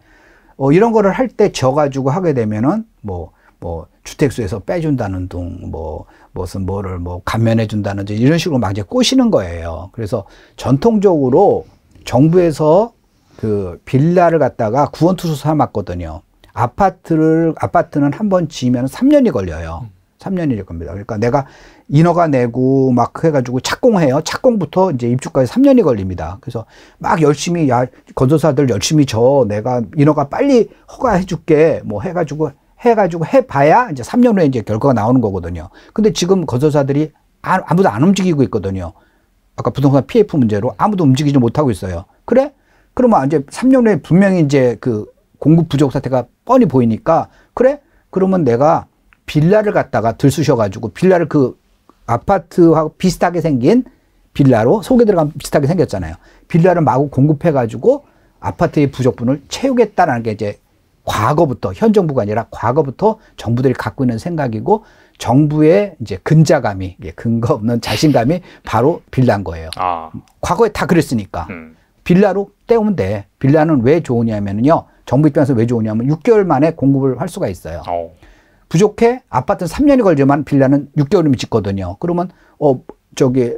S1: 어, 이런 거를 할 때 져가지고 하게 되면은 뭐뭐 뭐 주택수에서 빼준다는 둥, 뭐 무슨 뭐를 뭐 감면해 준다는 지 이런 식으로 막 이제 꼬시는 거예요. 그래서 전통적으로 정부에서 그 빌라를 갖다가 구원투수 삼았거든요. 아파트를 아파트는 한 번 지으면 3년이 걸려요. 3년이 될 겁니다. 그러니까 내가 인허가 내고 막 해가지고 착공해요. 착공부터 이제 입주까지 3년이 걸립니다. 그래서 막 열심히 야 건설사들 열심히 저 내가 인허가 빨리 허가해줄게 뭐 해가지고 해가지고 해봐야 이제 3년 후에 이제 결과가 나오는 거거든요. 근데 지금 건설사들이 아, 아무도 안 움직이고 있거든요. 아까 부동산 PF 문제로 아무도 움직이지 못하고 있어요. 그래? 그러면 이제 3년 후에 분명히 이제 그 공급 부족 사태가 뻔히 보이니까 그래? 그러면 내가 빌라를 갖다가 들쑤셔가지고 빌라를 그 아파트하고 비슷하게 생긴 빌라로 속에 들어가면 비슷하게 생겼잖아요. 빌라를 마구 공급해가지고 아파트의 부족분을 채우겠다라는 게 이제 과거부터 현 정부가 아니라 과거부터 정부들이 갖고 있는 생각이고 정부의 이제 근자감이 근거 없는 자신감이 바로 빌라인 거예요. 아. 과거에 다 그랬으니까 음. 빌라로 때우면 돼. 빌라는 왜 좋으냐면요. 정부 입장에서 왜 좋으냐면 6개월 만에 공급을 할 수가 있어요. 오. 어. 부족해? 아파트는 3년이 걸지만 빌라는 6개월이면 짓거든요. 그러면 어 저기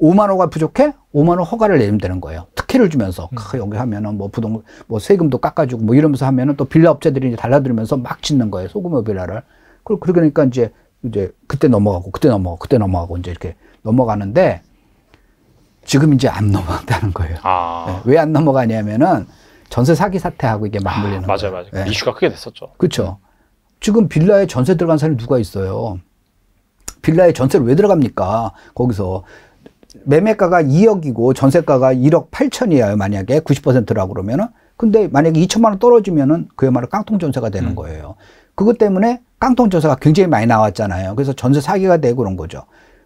S1: 5만 호가 부족해? 5만 원 허가를 내면 되는 거예요. 특혜를 주면서 음. 크, 여기 하면은 뭐 부동 뭐 세금도 깎아주고 뭐 이러면서 하면은 또 빌라 업체들이 이제 달라들면서막 짓는 거예요. 소규모 빌라를. 그러 그러니까 이제 이제 그때 넘어가고 그때 넘어가고 그때 넘어가고 이제 이렇게 넘어가는데 지금 이제 안 넘어간다는 거예요. 아. 네. 왜안 넘어가냐면은 전세 사기 사태하고 이게 아, 맞물리는 아,
S2: 맞아요, 맞아요. 네. 이슈가 크게 됐었죠.
S1: 그렇죠. 지금 빌라에 전세 들어간 사람이 누가 있어요? 빌라에 전세를 왜 들어갑니까? 거기서 매매가가 2억이고 전세가가 1억 8천이에요. 만약에 90%라고 그러면은 근데 만약에 2천만 원 떨어지면은 그야말로 깡통 전세가 되는 음. 거예요. 그것 때문에 깡통 전세가 굉장히 많이 나왔잖아요. 그래서 전세 사기가 되고 그런 거죠.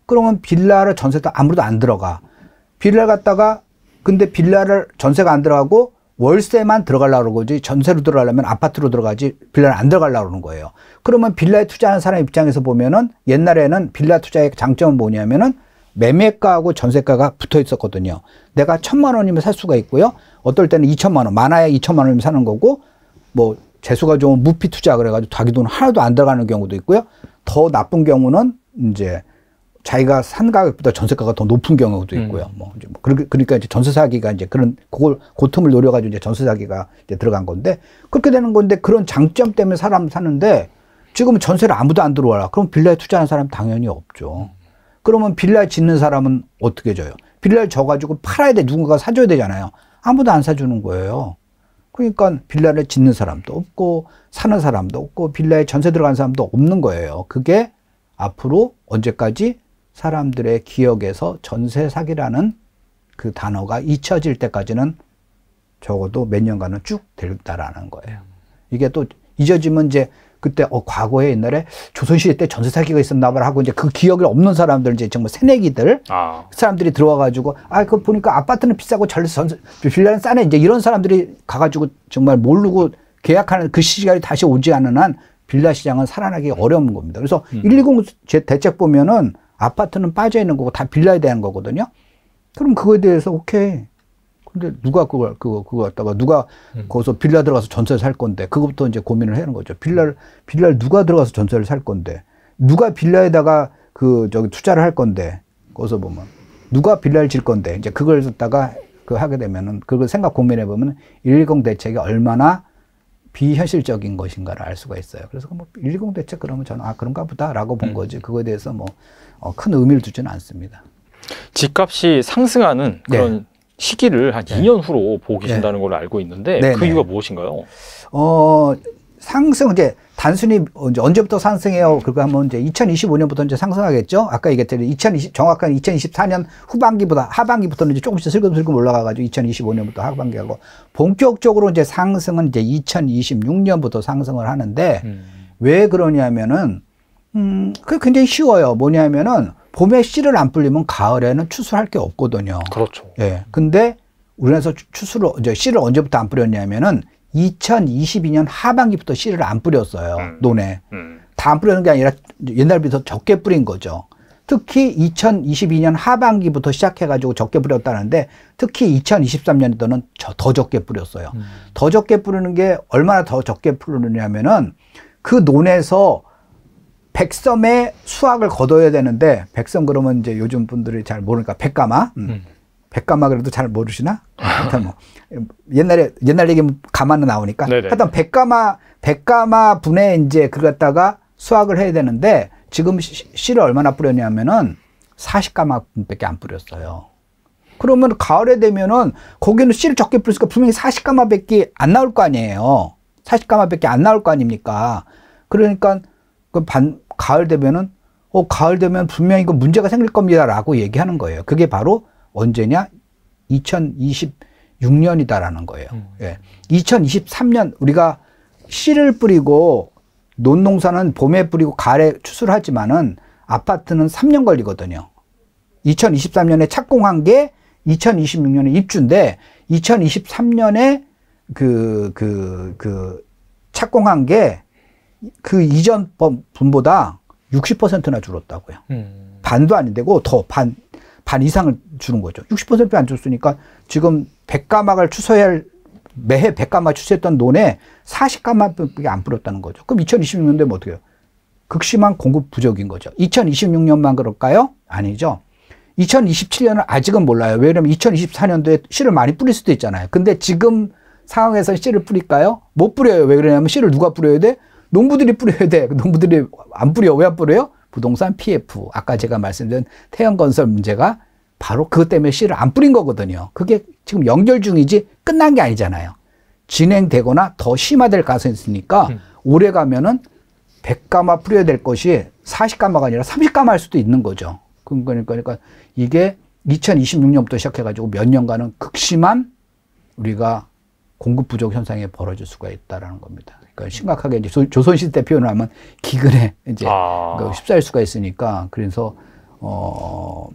S1: 그러면 빌라를 전세도 아무래도 안 들어가. 빌라를 갖다가 근데 빌라를 전세가 안 들어가고 월세만 들어가려고 그러지 전세로 들어가려면 아파트로 들어가지 빌라는 안 들어가려고 그러는 거예요. 그러면 빌라에 투자하는 사람 입장에서 보면은 옛날에는 빌라 투자의 장점은 뭐냐면은 매매가하고 전세가가 붙어 있었거든요. 내가 천만 원이면 살 수가 있고요. 어떨 때는 이천만 원, 많아야 이천만 원이면 사는 거고 뭐 재수가 좋은 무피 투자 그래가지고 자기 돈 하나도 안 들어가는 경우도 있고요. 더 나쁜 경우는 이제 자기가 산 가격보다 전세가가 더 높은 경우도 음. 있고요. 음. 뭐, 이제 뭐 그러, 니까 이제 전세 사기가 이제 그런 그걸 고통을 노려가지고 이제 전세 사기가 이제 들어간 건데 그렇게 되는 건데 그런 장점 때문에 사람 사는데 지금 전세를 아무도 안 들어와라. 그럼 빌라에 투자하는 사람 당연히 없죠. 그러면 빌라 짓는 사람은 어떻게 져요? 빌라를 져가지고 팔아야 돼. 누군가가 사줘야 되잖아요. 아무도 안 사주는 거예요. 그러니까 빌라를 짓는 사람도 없고 사는 사람도 없고 빌라에 전세 들어간 사람도 없는 거예요. 그게 앞으로 언제까지 사람들의 기억에서 전세 사기라는 그 단어가 잊혀질 때까지는 적어도 몇 년간은 쭉 된다라는 거예요. 이게 또 잊어지면 이제 그때 어 과거에 옛날에 조선시대 때 전세 사기가 있었나 봐 하고 이제 그 기억이 없는 사람들 이제 정말 새내기들 아. 사람들이 들어와 가지고 아 그 보니까 아파트는 비싸고 전세 빌라는 싸네 이제 이런 사람들이 가 가지고 정말 모르고 계약하는 그 시절이 다시 오지 않는한 빌라 시장은 살아나기 어려운 겁니다. 그래서 음. 120 대책 보면은 아파트는 빠져 있는 거고 다빌라에 대한 거거든요. 그럼 그거에 대해서 오케이. 근데 누가 그걸 그거 그거 갖다가 누가 음. 거기서 빌라 들어가서 전세살 건데 그것부터 이제 고민을 해는 거죠. 빌라를 빌라를 누가 들어가서 전세를 살 건데 누가 빌라에다가 그 저기 투자를 할 건데 거기서 보면 누가 빌라를 질 건데 이제 그걸 갖다가 그 하게 되면은 그걸 생각 고민해 보면 110 대책이 얼마나 비현실적인 것인가를 알 수가 있어요. 그래서 뭐110 대책 그러면 저는 아 그런가 보다라고 본 음. 거지. 그거에 대해서 뭐 어, 큰 의미를 두지는 않습니다.
S2: 집값이 상승하는 네. 그런 네. 시기를 한 2년 후로 보고 네. 계신다는 걸 알고 있는데 그 이유가 무엇인가요?
S1: 어, 상승 이제 단순히 뭐 이제 언제부터 상승해요? 그거 하면 이제 2025년부터 이제 상승하겠죠. 아까 얘기했듯이 2020 정확한 2024년 후반기보다 하반기부터는 이제 조금씩 슬금슬금 올라가가지고 2025년부터 하반기하고 본격적으로 이제 상승은 이제 2026년부터 상승을 하는데 음. 왜 그러냐면은 음, 그게 굉장히 쉬워요. 뭐냐면은 봄에 씨를 안 뿌리면 가을에는 추수할 게 없거든요. 그렇죠. 예. 근데 우리나라에서 추수를 이제 씨를 언제부터 안 뿌렸냐면은 2022년 하반기부터 씨를 안 뿌렸어요. 음. 논에. 음. 다안 뿌리는 게 아니라 옛날부터 적게 뿌린 거죠. 특히 2022년 하반기부터 시작해가지고 적게 뿌렸다는데 특히 2023년도는 더 적게 뿌렸어요. 음. 더 적게 뿌리는 게 얼마나 더 적게 뿌르느냐면은 그 논에서 백섬에 수확을 거둬야 되는데 백섬 그러면 이제 요즘 분들이 잘 모르니까 백가마. 음. 음. 백가마 그래도 잘 모르시나? 하여튼 뭐 옛날에 옛날 얘기면 가마는 나오니까 네네. 하여튼 백가마 백가마 분에 이제 그 갖다가 수확을 해야 되는데 지금 시, 씨를 얼마나 뿌렸냐면은 40가마 분밖에 안 뿌렸어요. 그러면 가을에 되면은 거기는 씨를 적게 뿌렸으니까 분명히 40가마밖에 안 나올 거 아니에요. 40가마밖에 안 나올 거 아닙니까? 그러니까 그 반, 가을 되면은, 어, 가을 되면 분명히 이거 문제가 생길 겁니다. 라고 얘기하는 거예요. 그게 바로 언제냐? 2026년이다라는 거예요. 음. 예. 2023년, 우리가 씨를 뿌리고, 논농사는 봄에 뿌리고 가을에 추수를 하지만은 아파트는 3년 걸리거든요. 2023년에 착공한 게 2026년에 입주인데 2023년에 그, 그, 그 착공한 게그 이전 분보다 60%나 줄었다고요. 음. 반도 아닌데고 더 반, 반 이상을 주는 거죠. 60%안 줬으니까 지금 100가막을 추서해야 할 매해 100가마 추세했던 논에 40가마밖에 안 뿌렸다는 거죠. 그럼 2026년도에 뭐 어떻게 해요? 극심한 공급 부족인 거죠. 2026년만 그럴까요? 아니죠. 2027년은 아직은 몰라요. 왜냐면 2024년도에 씨를 많이 뿌릴 수도 있잖아요. 근데 지금 상황에서 씨를 뿌릴까요? 못 뿌려요. 왜 그러냐면 씨를 누가 뿌려야 돼? 농부들이 뿌려야 돼. 그 농부들이 안 뿌려. 왜 안 뿌려요? 부동산 PF. 아까 제가 말씀드린 태양건설 문제가 바로 그것 때문에 씨를 안 뿌린 거거든요. 그게 지금 연결 중이지 끝난 게 아니잖아요. 진행되거나 더 심화될 가능성이 있으니까 음. 오래 가면은 100가마 뿌려야 될 것이 40가마가 아니라 30가마 할 수도 있는 거죠. 그러니까, 그러니까 이게 2026년부터 시작해가지고 몇 년간은 극심한 우리가 공급 부족 현상이 벌어질 수가 있다라는 겁니다. 그러니까 심각하게 이제 조, 조선시대 표현을 하면 기근에 이제 아. 그러 휩싸일 수가 있으니까 그래서 어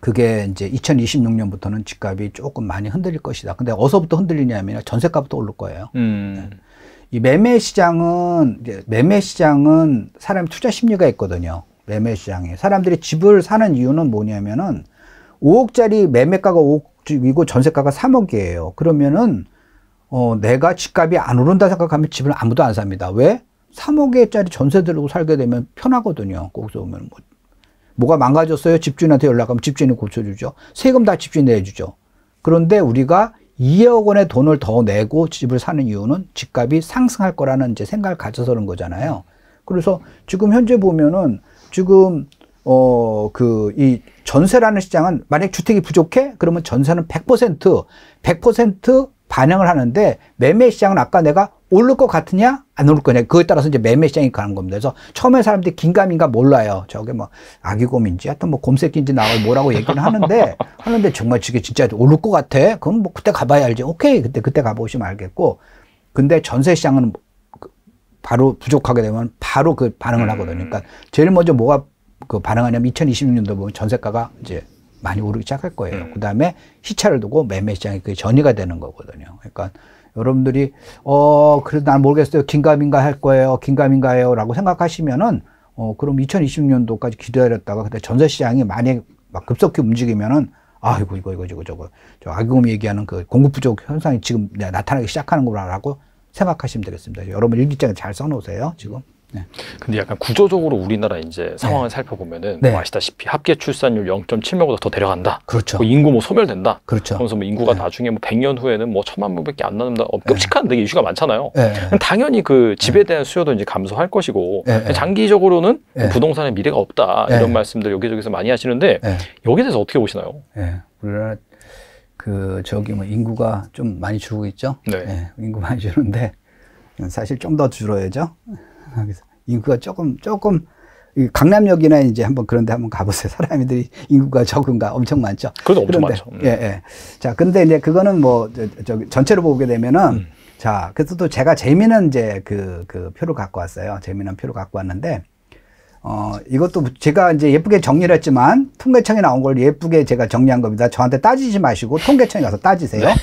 S1: 그게 이제 2026년부터는 집값이 조금 많이 흔들릴 것이다. 근데 어서부터 흔들리냐면 전세값도 오를 거예요. 음. 이 매매 시장은 이제 매매 시장은 사람 투자 심리가 있거든요. 매매 시장에 사람들이 집을 사는 이유는 뭐냐면은 5억짜리 매매가가 5억이고 전세가가 3억이에요. 그러면은 어, 내가 집값이 안 오른다 생각하면 집을 아무도 안 삽니다. 왜? 3억에짜리 전세 들고 살게 되면 편하거든요. 거기서 오면 뭐. 뭐가 망가졌어요? 집주인한테 연락하면 집주인이 고쳐주죠. 세금 다 집주인 이 내주죠. 그런데 우리가 2억 원의 돈을 더 내고 집을 사는 이유는 집값이 상승할 거라는 이제 생각을 가져서 그런 거잖아요. 그래서 지금 현재 보면은 지금 어 그 이 전세라는 시장은 만약 주택이 부족해 그러면 전세는 100% 100% 반영을 하는데 매매 시장은 아까 내가 오를 것 같으냐 안 오를 거냐 그에 따라서 이제 매매 시장이 가는 겁니다. 그래서 처음에 사람들이 긴가민가 몰라요. 저게 뭐 아기곰인지 하여튼 뭐 곰새끼인지 나와 뭐라고 얘기는 하는데 하는데 정말 저게 진짜 오를 것 같아. 그럼 뭐 그때 가봐야 알지. 오케이 그때 그때 가보시면 알겠고 근데 전세 시장은 그 바로 부족하게 되면 바로 그 반응을 음. 하거든요. 그러니까 제일 먼저 뭐가 그 반응하냐면 2026년도 보면 전세가가 이제 많이 오르기 시작할 거예요. 음. 그 다음에 시차를 두고 매매 시장이 그 전이가 되는 거거든요. 그러니까 여러분들이 어 그래도 난 모르겠어요. 긴가민가 할 거예요. 긴가민가해요라고 생각하시면은 어 그럼 2020년도까지 기다렸다가 그때 전세 시장이 많이 막 급속히 움직이면은 아이거 이거 이거 이거 저거 저 아기곰이 얘기하는 그 공급 부족 현상이 지금 나타나기 시작하는거라고 생각하시면 되겠습니다. 여러분 일기장에 잘 써놓으세요. 지금. 네.
S2: 근데 약간 구조적으로 우리나라 이제 상황을
S1: 네. 살펴보면은 네. 뭐
S2: 아시다시피 합계 출산율 0.7명보다 더 내려간다. 그렇죠. 뭐 인구 뭐 소멸된다. 그렇죠. 그래서 뭐 인구가 네. 나중에 뭐 100년 후에는 뭐 천만 명밖에 안 남는다. 어, 네. 끔찍한 되게 이슈가 많잖아요. 네. 당연히 그 집에 네. 대한 수요도 이제 감소할 것이고 장기적으로는 뭐 부동산의 미래가 없다 이런 말씀들 여기저기서 많이 하시는데 여기에 대해서 어떻게 보시나요?
S1: 우리나라 그 저기 뭐 인구가 좀 많이 줄고 있죠. 네. 인구 많이 줄는데 사실 좀 더 줄어야죠. 그래서 인구가 조금 조금 강남역이나 이제 한번 그런데 한번 가보세요. 사람들이 인구가 적은가 엄청 많죠. 그래도 그런데, 많죠. 음. 예, 예. 자, 근데 이제 그거는 뭐 저, 전체로 보게 되면은 음. 자, 그래서 또 제가 재미는 이제 그, 그 표를 갖고 왔어요. 재미난 표를 갖고 왔는데 어, 이것도 제가 이제 예쁘게 정리를 했지만 통계청에 나온 걸 예쁘게 제가 정리한 겁니다. 저한테 따지지 마시고 통계청에 가서 따지세요. 네.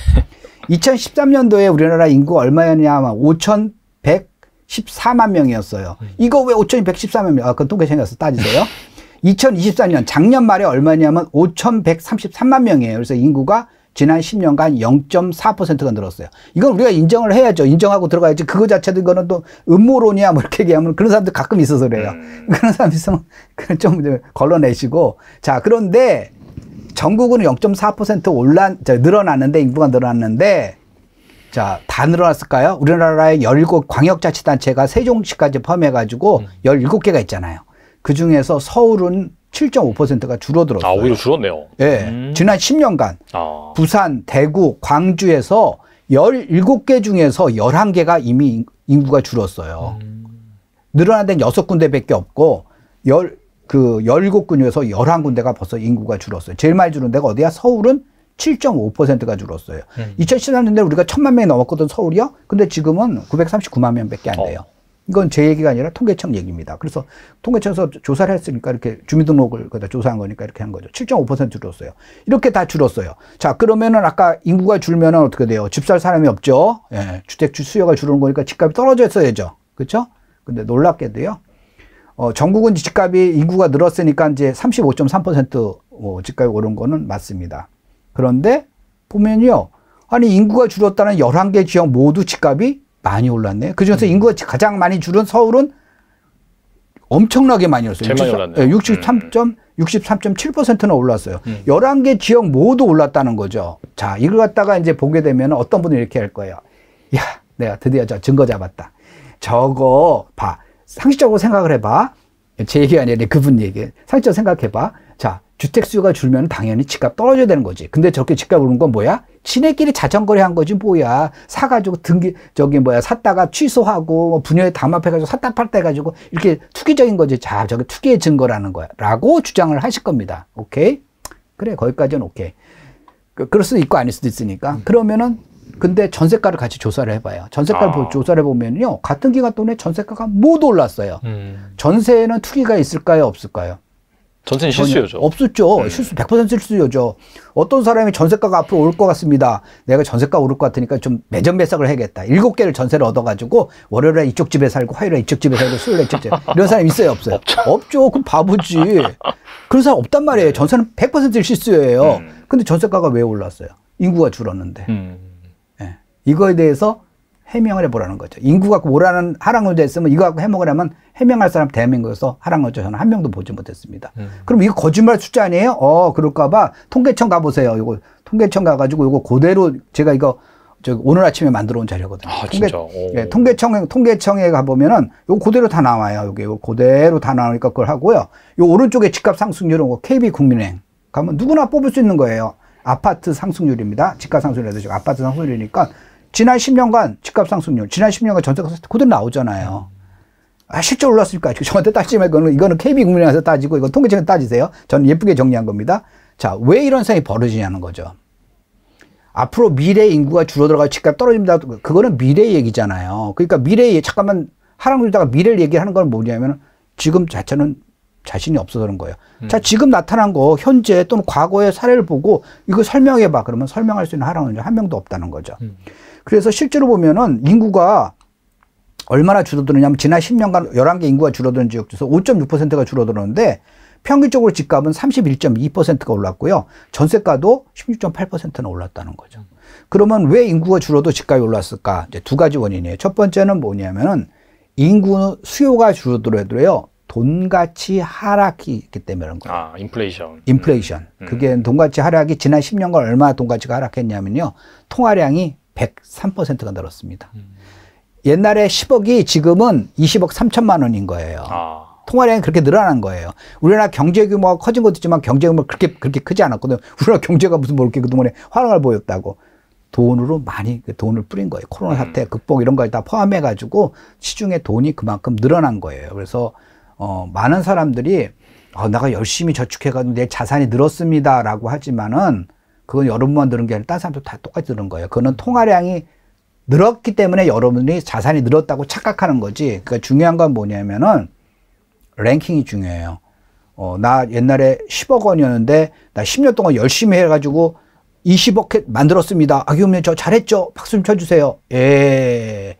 S1: 2013년도에 우리나라 인구 얼마였냐 하면 5,100 1 4만 명이었어요. 이거 왜 5,114만 명? 아, 그건 통계 생각서 따지세요. 2024년 작년 말에 얼마냐면 5,133만 명이에요. 그래서 인구가 지난 10년간 0.4%가 늘었어요. 이건 우리가 인정을 해야죠. 인정하고 들어가야지. 그거 자체도 이거는 또 음모론이야 뭐 이렇게 얘기하면 그런 사람들 가끔 있어서 그래요. 음. 그런 사람 있으면 좀 걸러내시고 자 그런데 전국은 0.4% 올라 늘어났는데 인구가 늘어났는데 자, 다 늘어났을까요? 우리나라의 17 광역자치단체가 세종시까지 포함해가지고 음. 열일곱 개가 있잖아요. 그 중에서 서울은 7.5%가 줄어들었어요. 아,
S2: 오히려 줄었네요.
S1: 예. 네, 음. 지난 10년간 아. 부산, 대구, 광주에서 17개 중에서 11개가 이미 인구가 줄었어요. 음. 늘어난 데는 6군데밖에 없고 10, 그 17군에서 11군데가 벌써 인구가 줄었어요. 제일 많이 줄은 데가 어디야? 서울은 7.5%가 줄었어요. 음. 2013년에 우리가 1 0 0 0만 명이 넘었거든 서울이요. 근데 지금은 939만 명밖에 안 어. 돼요. 어. 이건 제 얘기가 아니라 통계청 얘기입니다. 그래서 통계청에서 조사를 했으니까 이렇게 주민등록을 그다 조사한 거니까 이렇게 한 거죠. 7.5% 줄었어요. 이렇게 다 줄었어요. 자 그러면은 아까 인구가 줄면은 어떻게 돼요? 집 살 사람이 없죠. 예, 주택 주 수요가 줄은 거니까 집값이 떨어졌어야죠. 그렇죠? 근데 놀랍게도요. 어, 전국은 집값이 인구가 늘었으니까 이제 35.3% 어, 집값이 오른 거는 맞습니다. 그런데 보면요. 아니 인구가 줄었다는 11개 지역 모두 집값이 많이 올랐네. 그중에서 음. 인구가 가장 많이 줄은 서울은 엄청나게 많이 올랐어요. 63, 많이 올랐네요. 63. 예, 음. 63.7%나 올랐어요. 음. 11개 지역 모두 올랐다는 거죠. 자, 이걸 갖다가 이제 보게 되면 어떤 분이 이렇게 할 거예요. 야, 내가 드디어 저 증거 잡았다. 저거 봐. 상식적으로 생각을 해봐. 제 얘기 아니라 그분 얘기. 상식적으로 생각해봐. 주택수요가 줄면 당연히 집값 떨어져야 되는 거지. 근데 저렇게 집값 오른 건 뭐야? 지네끼리 자전거래 한 거지 뭐야. 사가지고 등기 저기 뭐야 샀다가 취소하고 뭐 분야에 담합해가지고 샀다 팔다 해가지고 이렇게 투기적인 거지. 자 저게 투기의 증거라는 거야라고 주장을 하실 겁니다. 오케이 그래 거기까지는 오케이. 그, 그럴 수도 있고 아닐 수도 있으니까 음. 그러면은 근데 전세가를 같이 조사를 해봐요. 전세가를 아. 조사를 해보면요 같은 기간 동안에 전세가가 모두 올랐어요. 음. 전세에는 투기가 있을까요 없을까요? 전세는 실수요죠. 없었죠. 네. 실수 100% 실수요죠. 어떤 사람이 전세가가 앞으로 올 것 같습니다. 내가 전세가 오를 것 같으니까 좀 매점 매석을 해야겠다. 일곱 개를 전세를 얻어가지고 월요일에 이쪽 집에 살고 화요일에 이쪽 집에 살고 수요일에 이쪽 집에 이런 사람 있어요 없어요? 없죠. 없죠. 그럼 바보지. 그런 사람 없단 말이에요. 네. 전세는 100% 실수예요. 음. 근데 전세가가 왜 올랐어요? 인구가 줄었는데. 음. 네. 이거에 대해서 해명을 해보라는 거죠. 인구 가고 뭐라는 하락론자 했으면 이거 갖고 해먹을 하면 해명할 사람 대한민국에서 하락론자 저는 한 명도 보지 못했습니다. 음. 그럼 이거 거짓말 숫자 아니에요? 어, 그럴까봐 통계청 가보세요. 이거 통계청 가가지고 이거 그대로 제가 이거 저 오늘 아침에 만들어 온 자료거든요. 아, 통계, 진짜? 예, 통계청, 통계청에 가보면은 요 그대로 다 나와요. 여기 요 그대로 다 나오니까 그걸 하고요. 요 오른쪽에 집값 상승률은 뭐 KB 국민행 가면 누구나 뽑을 수 있는 거예요. 아파트 상승률입니다. 집값 상승률에서 지금 아파트 상승률이니까 지난 10년간 집값 상승률, 지난 10년간 전세가 그대로 나오잖아요. 아, 실제 올랐으니까 저한테 따지면 이거는, 이거는 KB국민에서 따지고 이건 통계청에 서 따지세요. 저는 예쁘게 정리한 겁니다. 자, 왜 이런 상황이 벌어지냐는 거죠. 앞으로 미래 인구가 줄어들어가 집값 떨어집니다. 그거는 미래 얘기잖아요. 그러니까 미래에 잠깐만 하락률다가 미래를 얘기하는 건 뭐냐면 지금 자체는 자신이 없어서 그런 거예요. 음. 자, 지금 나타난 거 현재 또는 과거의 사례를 보고 이거 설명해 봐. 그러면 설명할 수 있는 하락률이 한 명도 없다는 거죠. 음. 그래서 실제로 보면은 인구가 얼마나 줄어드느냐면 지난 10년간 11개 인구가 줄어드는 지역 중에서 5.6%가 줄어들었는데 평균적으로 집값은 31.2%가 올랐고요. 전세가도 16.8%나 올랐다는 거죠. 그러면 왜 인구가 줄어도 집값이 올랐을까? 이제 두 가지 원인이에요. 첫 번째는 뭐냐면은 인구 수요가 줄어들어도요. 돈가치 하락이 있기 때문에 그런 거예요. 아, 인플레이션. 인플레이션. 음. 그게 돈가치 하락이 지난 10년간 얼마 돈가치가 하락했냐면요. 통화량이 103%가 늘었습니다. 음. 옛날에 10억이 지금은 20억 3천만 원인 거예요. 아. 통화량이 그렇게 늘어난 거예요. 우리나라 경제 규모가 커진 것도 있지만 경제 규모가 그렇게, 그렇게 크지 않았거든요. 우리나라 경제가 무슨 뭐 이렇게 그동안에 활황을 보였다고. 돈으로 많이 그 돈을 뿌린 거예요. 코로나 음. 사태 극복 이런 걸 다 포함해 가지고 시중에 돈이 그만큼 늘어난 거예요. 그래서 어 많은 사람들이 어, 내가 열심히 저축해 가지고 내 자산이 늘었습니다라고 하지만은 그건 여러분만 들은 게 아니라 다른 사람도 다 똑같이 들은 거예요. 그거는 통화량이 늘었기 때문에 여러분이 자산이 늘었다고 착각하는 거지. 그러니까 중요한 건 뭐냐면은 랭킹이 중요해요. 어, 나 옛날에 10억 원이었는데 나 10년 동안 열심히 해가지고 20억 만들었습니다. 아기우면저 잘했죠? 박수 좀 쳐주세요. 예.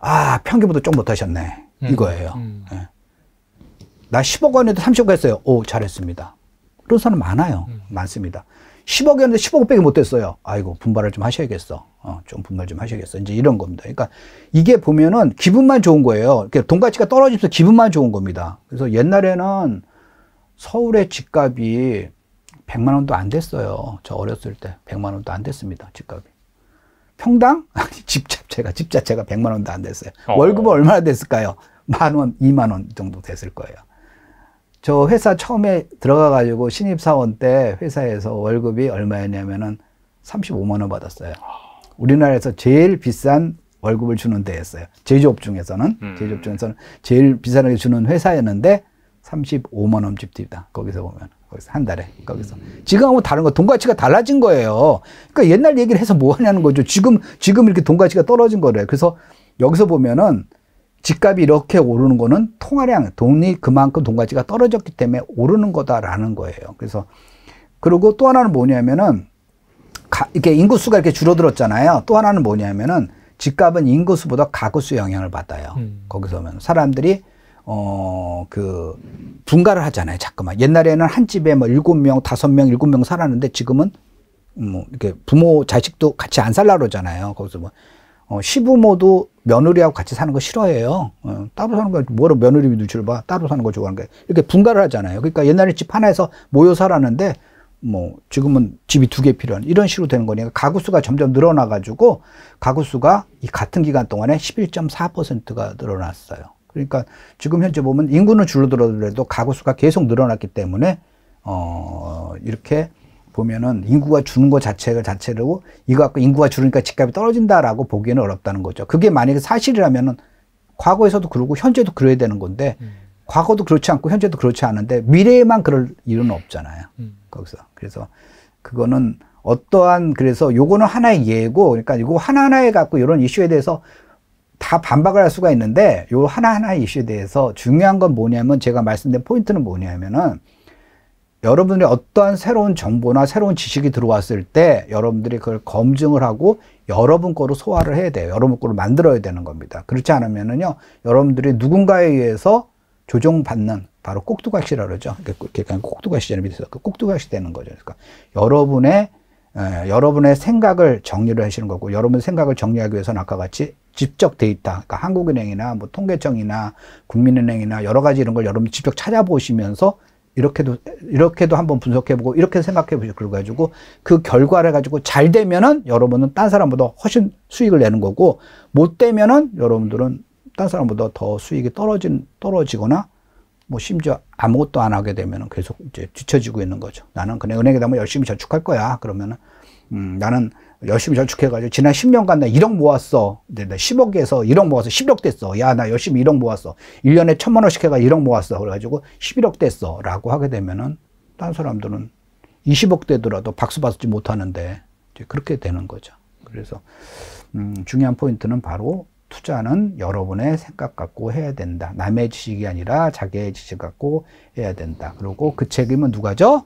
S1: 아, 평균보다 좀 못하셨네. 음, 이거예요. 음, 음. 예. 나 10억 원에도 30억 했어요. 오, 잘했습니다. 그런 사람 많아요. 음. 많습니다. 10억이었는데 10억밖에 못 됐어요. 아이고 분발을 좀 하셔야겠어. 어, 좀 분발 좀 하셔야겠어. 이제 이런 겁니다. 그러니까 이게 보면은 기분만 좋은 거예요. 그러니까 돈 가치가 떨어지면서 기분만 좋은 겁니다. 그래서 옛날에는 서울의 집값이 100만 원도 안 됐어요. 저 어렸을 때 100만 원도 안 됐습니다. 집값이. 평당? 집 자체가, 집 자체가 100만 원도 안 됐어요. 어. 월급은 얼마나 됐을까요? 만 원, 2만 원 정도 됐을 거예요. 저 회사 처음에 들어가 가지고 신입 사원 때 회사에서 월급이 얼마였냐면은 35만 원 받았어요. 우리나라에서 제일 비싼 월급을 주는 데였어요. 제조업 중에서는 음. 제조업 중에서는 제일 비싼게 주는 회사였는데 35만 원 집이다. 거기서 보면 거기서 한 달에 거기서 지금하고 다른 거 돈 가치가 달라진 거예요. 그러니까 옛날 얘기를 해서 뭐 하냐는 거죠. 지금 지금 이렇게 돈 가치가 떨어진 거래. 그래서 여기서 보면은 집값이 이렇게 오르는 거는 통화량, 돈이 그만큼 돈가치가 떨어졌기 때문에 오르는 거다라는 거예요. 그래서 그리고 또 하나는 뭐냐면은 가, 이렇게 인구수가 이렇게 줄어들었잖아요. 또 하나는 뭐냐면은 집값은 인구수보다 가구수 영향을 받아요. 음. 거기서 면 사람들이 어, 그, 분가를 하잖아요, 자꾸만. 옛날에는 한 집에 뭐 일곱 명, 다섯 명, 일곱 명 살았는데 지금은 뭐, 이렇게 부모, 자식도 같이 안 살라 그러잖아요. 거기서 뭐, 어, 시부모도 며느리하고 같이 사는 거 싫어해요. 어, 따로 사는 거, 뭐로 며느리 눈치를 봐. 따로 사는 거 좋아하는 거예요. 이렇게 분가를 하잖아요. 그러니까 옛날에 집 하나에서 모여 살았는데, 뭐, 지금은 집이 두 개 필요한, 이런 식으로 되는 거니까 가구수가 점점 늘어나가지고, 가구수가 이 같은 기간 동안에 11.4%가 늘어났어요. 그러니까 지금 현재 보면 인구는 줄어들어도 가구수가 계속 늘어났기 때문에, 어, 이렇게 보면은 인구가 주는 것 자체가 자체로 이거 갖고 인구가 줄으니까 집값이 떨어진다라고 보기에는 어렵다는 거죠. 그게 만약에 사실이라면은 과거에서도 그러고 현재도 그래야 되는 건데 음. 과거도 그렇지 않고 현재도 그렇지 않은데 미래에만 그럴 일은 없잖아요. 음. 거기서 그래서 그거는 어떠한 그래서 요거는 하나의 예고 그러니까 이거 하나하나에 갖고 이런 이슈에 대해서 다 반박을 할 수가 있는데 요 하나하나의 이슈에 대해서 중요한 건 뭐냐면 제가 말씀드린 포인트는 뭐냐면은 여러분들이 어떠한 새로운 정보나 새로운 지식이 들어왔을 때 여러분들이 그걸 검증을 하고 여러분 거로 소화를 해야 돼요. 여러분 거로 만들어야 되는 겁니다. 그렇지 않으면은요, 여러분들이 누군가에 의해서 조종받는 바로 꼭두각시라 그러죠. 그러니까 꼭두각시잖아요. 그 꼭두각시 되는 거죠. 그러니까 여러분의 에, 여러분의 생각을 정리를 하시는 거고 여러분 생각을 정리하기 위해서는 아까 같이 직접 데이터, 그러니까 한국은행이나 뭐 통계청이나 국민은행이나 여러 가지 이런 걸 여러분 직접 찾아보시면서 이렇게도 이렇게도 한번 분석해 보고 이렇게 생각해 보시고 그래 가지고 그 결과를 가지고 잘 되면은 여러분은 딴 사람보다 훨씬 수익을 내는 거고 못 되면은 여러분들은 딴 사람보다 더 수익이 떨어진 떨어지거나 뭐 심지어 아무것도 안 하게 되면은 계속 이제 뒤처지고 있는 거죠. 나는 그냥 은행에다 열심히 저축할 거야. 그러면은 음 나는 열심히 저축해가지고 지난 10년간 나 1억 모았어. 근데 10억에서 1억 모아서 10억 됐어. 야, 나 열심히 1억 모았어. 1년에 천만 원씩 해가 1억 모았어. 그래가지고 11억 됐어. 라고 하게 되면은 딴 사람들은 20억 되더라도 박수 받지 못하는데 그렇게 되는 거죠. 그래서 음, 중요한 포인트는 바로 투자는 여러분의 생각 갖고 해야 된다. 남의 지식이 아니라 자기의 지식 갖고 해야 된다. 그리고 그 책임은 누가죠?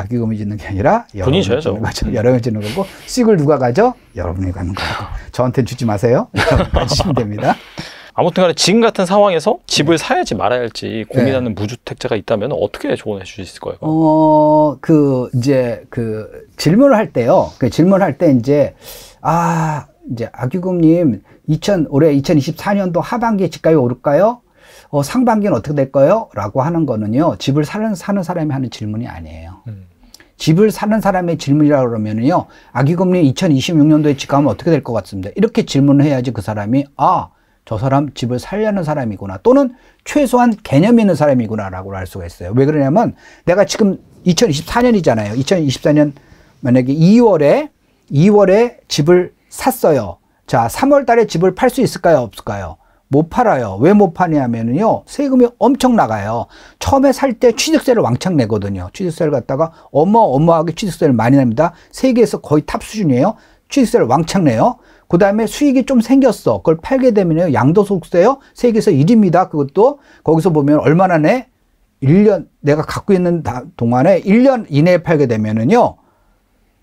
S1: 아기금이 짓는 게 아니라 본인이 져야죠. 여러분이 짓는 거고 수익을 누가 가져? 여러분이 가는 거예요. 저한테 주지 마세요. 가지시면 됩니다.
S2: 아무튼 간에 지금 같은 상황에서 집을 네. 사야지 말아야 할지 고민하는 네. 무주택자가 있다면 어떻게 조언해 주실 수 있을까요?
S1: 어, 그, 이제, 그, 질문을 할 때요. 그 질문을 할 때 이제, 아, 이제 아규금님, 2000, 올해 2024년도 하반기에 집값이 오를까요? 어, 상반기는 어떻게 될까요? 라고 하는 거는요, 집을 사는, 사는 사람이 하는 질문이 아니에요. 음. 집을 사는 사람의 질문이라 그러면요. 아기금리 2026년도에 지가하면 어떻게 될 것 같습니다. 이렇게 질문을 해야지 그 사람이 아, 저 사람 집을 살려는 사람이구나 또는 최소한 개념 있는 사람이구나 라고 할 수가 있어요. 왜 그러냐면 내가 지금 2024년이잖아요. 2024년 만약에 2월에 2월에 집을 샀어요. 자, 3월 달에 집을 팔 수 있을까요? 없을까요? 못 팔아요. 왜 못 파냐면요. 세금이 엄청 나가요. 처음에 살 때 취득세를 왕창 내거든요. 취득세를 갖다가 어마어마하게 취득세를 많이 납니다. 세계에서 거의 탑 수준이에요. 취득세를 왕창 내요. 그 다음에 수익이 좀 생겼어. 그걸 팔게 되면요. 양도소득세요. 세계에서 1위입니다. 그것도 거기서 보면 얼마나 내 1년 내가 갖고 있는 동안에 1년 이내에 팔게 되면은요.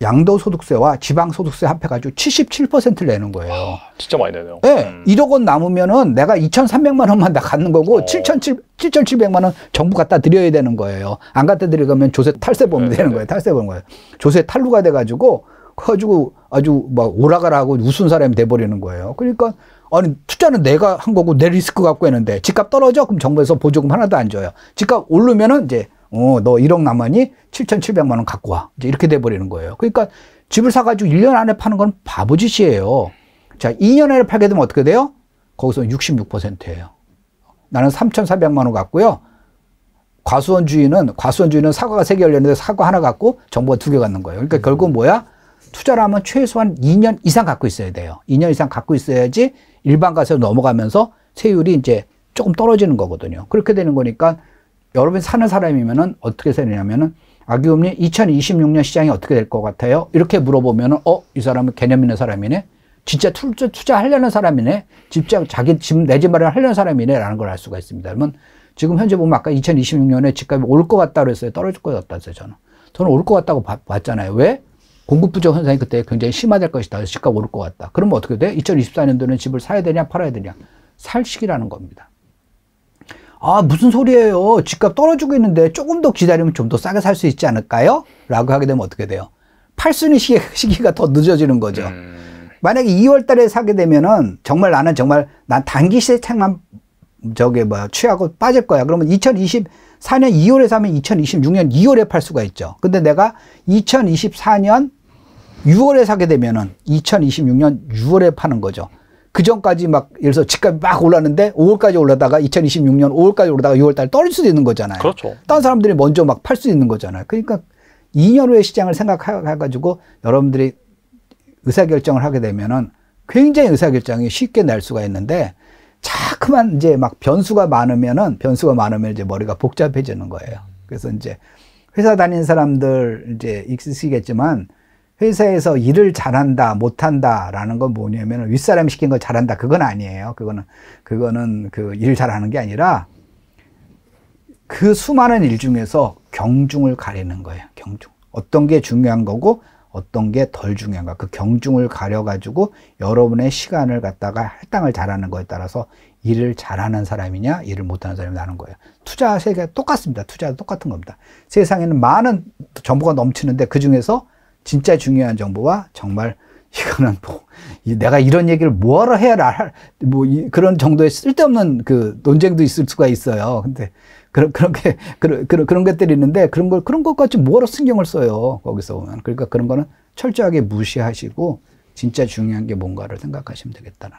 S1: 양도소득세와 지방소득세 합해가지고 77%를 내는 거예요. 와, 아,
S2: 진짜 많이 내네요.
S1: 네. 음. 1억 원 남으면은 내가 2,300만 원만 다 갖는 거고 어. 7,700만 원 정부 갖다 드려야 되는 거예요. 안 갖다 드리면 조세 탈세범이 네. 되는 거예요. 탈세 보는 거예요. 조세 탈루가 돼가지고 가지고 아주 막오락가하고 웃은 사람이 돼버리는 거예요. 그러니까 아니 투자는 내가 한 거고 내 리스크 갖고 했는데 집값 떨어져 그럼 정부에서 보조금 하나도 안 줘요. 집값 오르면은 이제 어, 너 1억 남았니? 7,700만 원 갖고 와. 이제 이렇게 돼버리는 거예요. 그러니까 집을 사가지고 1년 안에 파는 건 바보짓이에요. 자, 2년 안에 팔게 되면 어떻게 돼요? 거기서 66%예요. 나는 3,400만 원 갖고요. 과수원 주인은, 과수원 주인은 사과가 3개 열렸는데 사과 하나 갖고 정보가 2개 갖는 거예요. 그러니까 결국 뭐야? 투자를 하면 최소한 2년 이상 갖고 있어야 돼요. 2년 이상 갖고 있어야지 일반 가세로 넘어가면서 세율이 이제 조금 떨어지는 거거든요. 그렇게 되는 거니까 여러분이 사는 사람이면은 어떻게 되냐면은 아기음님 2026년 시장이 어떻게 될 것 같아요? 이렇게 물어보면은 어, 이 사람은 개념 있는 사람이네. 진짜 투자, 투자하려는 사람이네. 집장 자기 집, 내 집 마련 하려는 사람이네. 라는 걸 알 수가 있습니다. 그러면 지금 현재 보면 아까 2026년에 집값이 올 것 같다 그랬어요. 떨어질 것 같다 그랬어요. 저는. 저는 올 것 같다고 봤잖아요. 왜? 공급 부족 현상이 그때 굉장히 심화될 것이다. 집값 오를 것 같다. 그러면 어떻게 돼? 2024년도는 집을 사야 되냐, 팔아야 되냐. 살 시기라는 겁니다. 아, 무슨 소리예요. 집값 떨어지고 있는데 조금 더 기다리면 좀 더 싸게 살 수 있지 않을까요? 라고 하게 되면 어떻게 돼요? 팔순위 시기, 가더 늦어지는 거죠. 음. 만약에 2월 달에 사게 되면은 정말 나는 정말 난 단기 시책만 저게 뭐야 취하고 빠질 거야. 그러면 2024년 2월에 사면 2026년 2월에 팔 수가 있죠. 근데 내가 2024년 6월에 사게 되면은 2026년 6월에 파는 거죠. 그 전까지 막 예를 들어서 집값이 막 올랐는데 5월까지 올랐다가 2026년 5월까지 올랐다가 6월달 에 떨어질 수도 있는 거잖아요. 그렇죠. 다른 사람들이 먼저 막 팔 수 있는 거잖아요. 그러니까 2년 후의 시장을 생각해가지고 여러분들이 의사결정을 하게 되면은 굉장히 의사결정이 쉽게 날 수가 있는데 자꾸만 이제 막 변수가 많으면은 변수가 많으면 이제 머리가 복잡해지는 거예요. 그래서 이제 회사 다니는 사람들 이제 익으시겠지만 회사에서 일을 잘한다, 못한다, 라는 건 뭐냐면, 윗사람이 시킨 걸 잘한다. 그건 아니에요. 그거는, 그거는 그일 잘하는 게 아니라, 그 수많은 일 중에서 경중을 가리는 거예요. 경중. 어떤 게 중요한 거고, 어떤 게 덜 중요한가. 그 경중을 가려가지고, 여러분의 시간을 갖다가 할당을 잘하는 거에 따라서, 일을 잘하는 사람이냐, 일을 못하는 사람이 나는 거예요. 투자 세계 똑같습니다. 투자도 똑같은 겁니다. 세상에는 많은 정보가 넘치는데, 그 중에서 진짜 중요한 정보와 정말 이거는 뭐 내가 이런 얘기를 뭐하러 해라 뭐 그런 정도의 쓸데없는 그 논쟁도 있을 수가 있어요. 근데 그런 그런 게 그런 그런 그런 것들이 있는데 그런 걸 그런 것까지 뭐하러 신경을 써요 거기서 보면 그러니까 그런 거는 철저하게 무시하시고 진짜 중요한 게 뭔가를 생각하시면 되겠다는.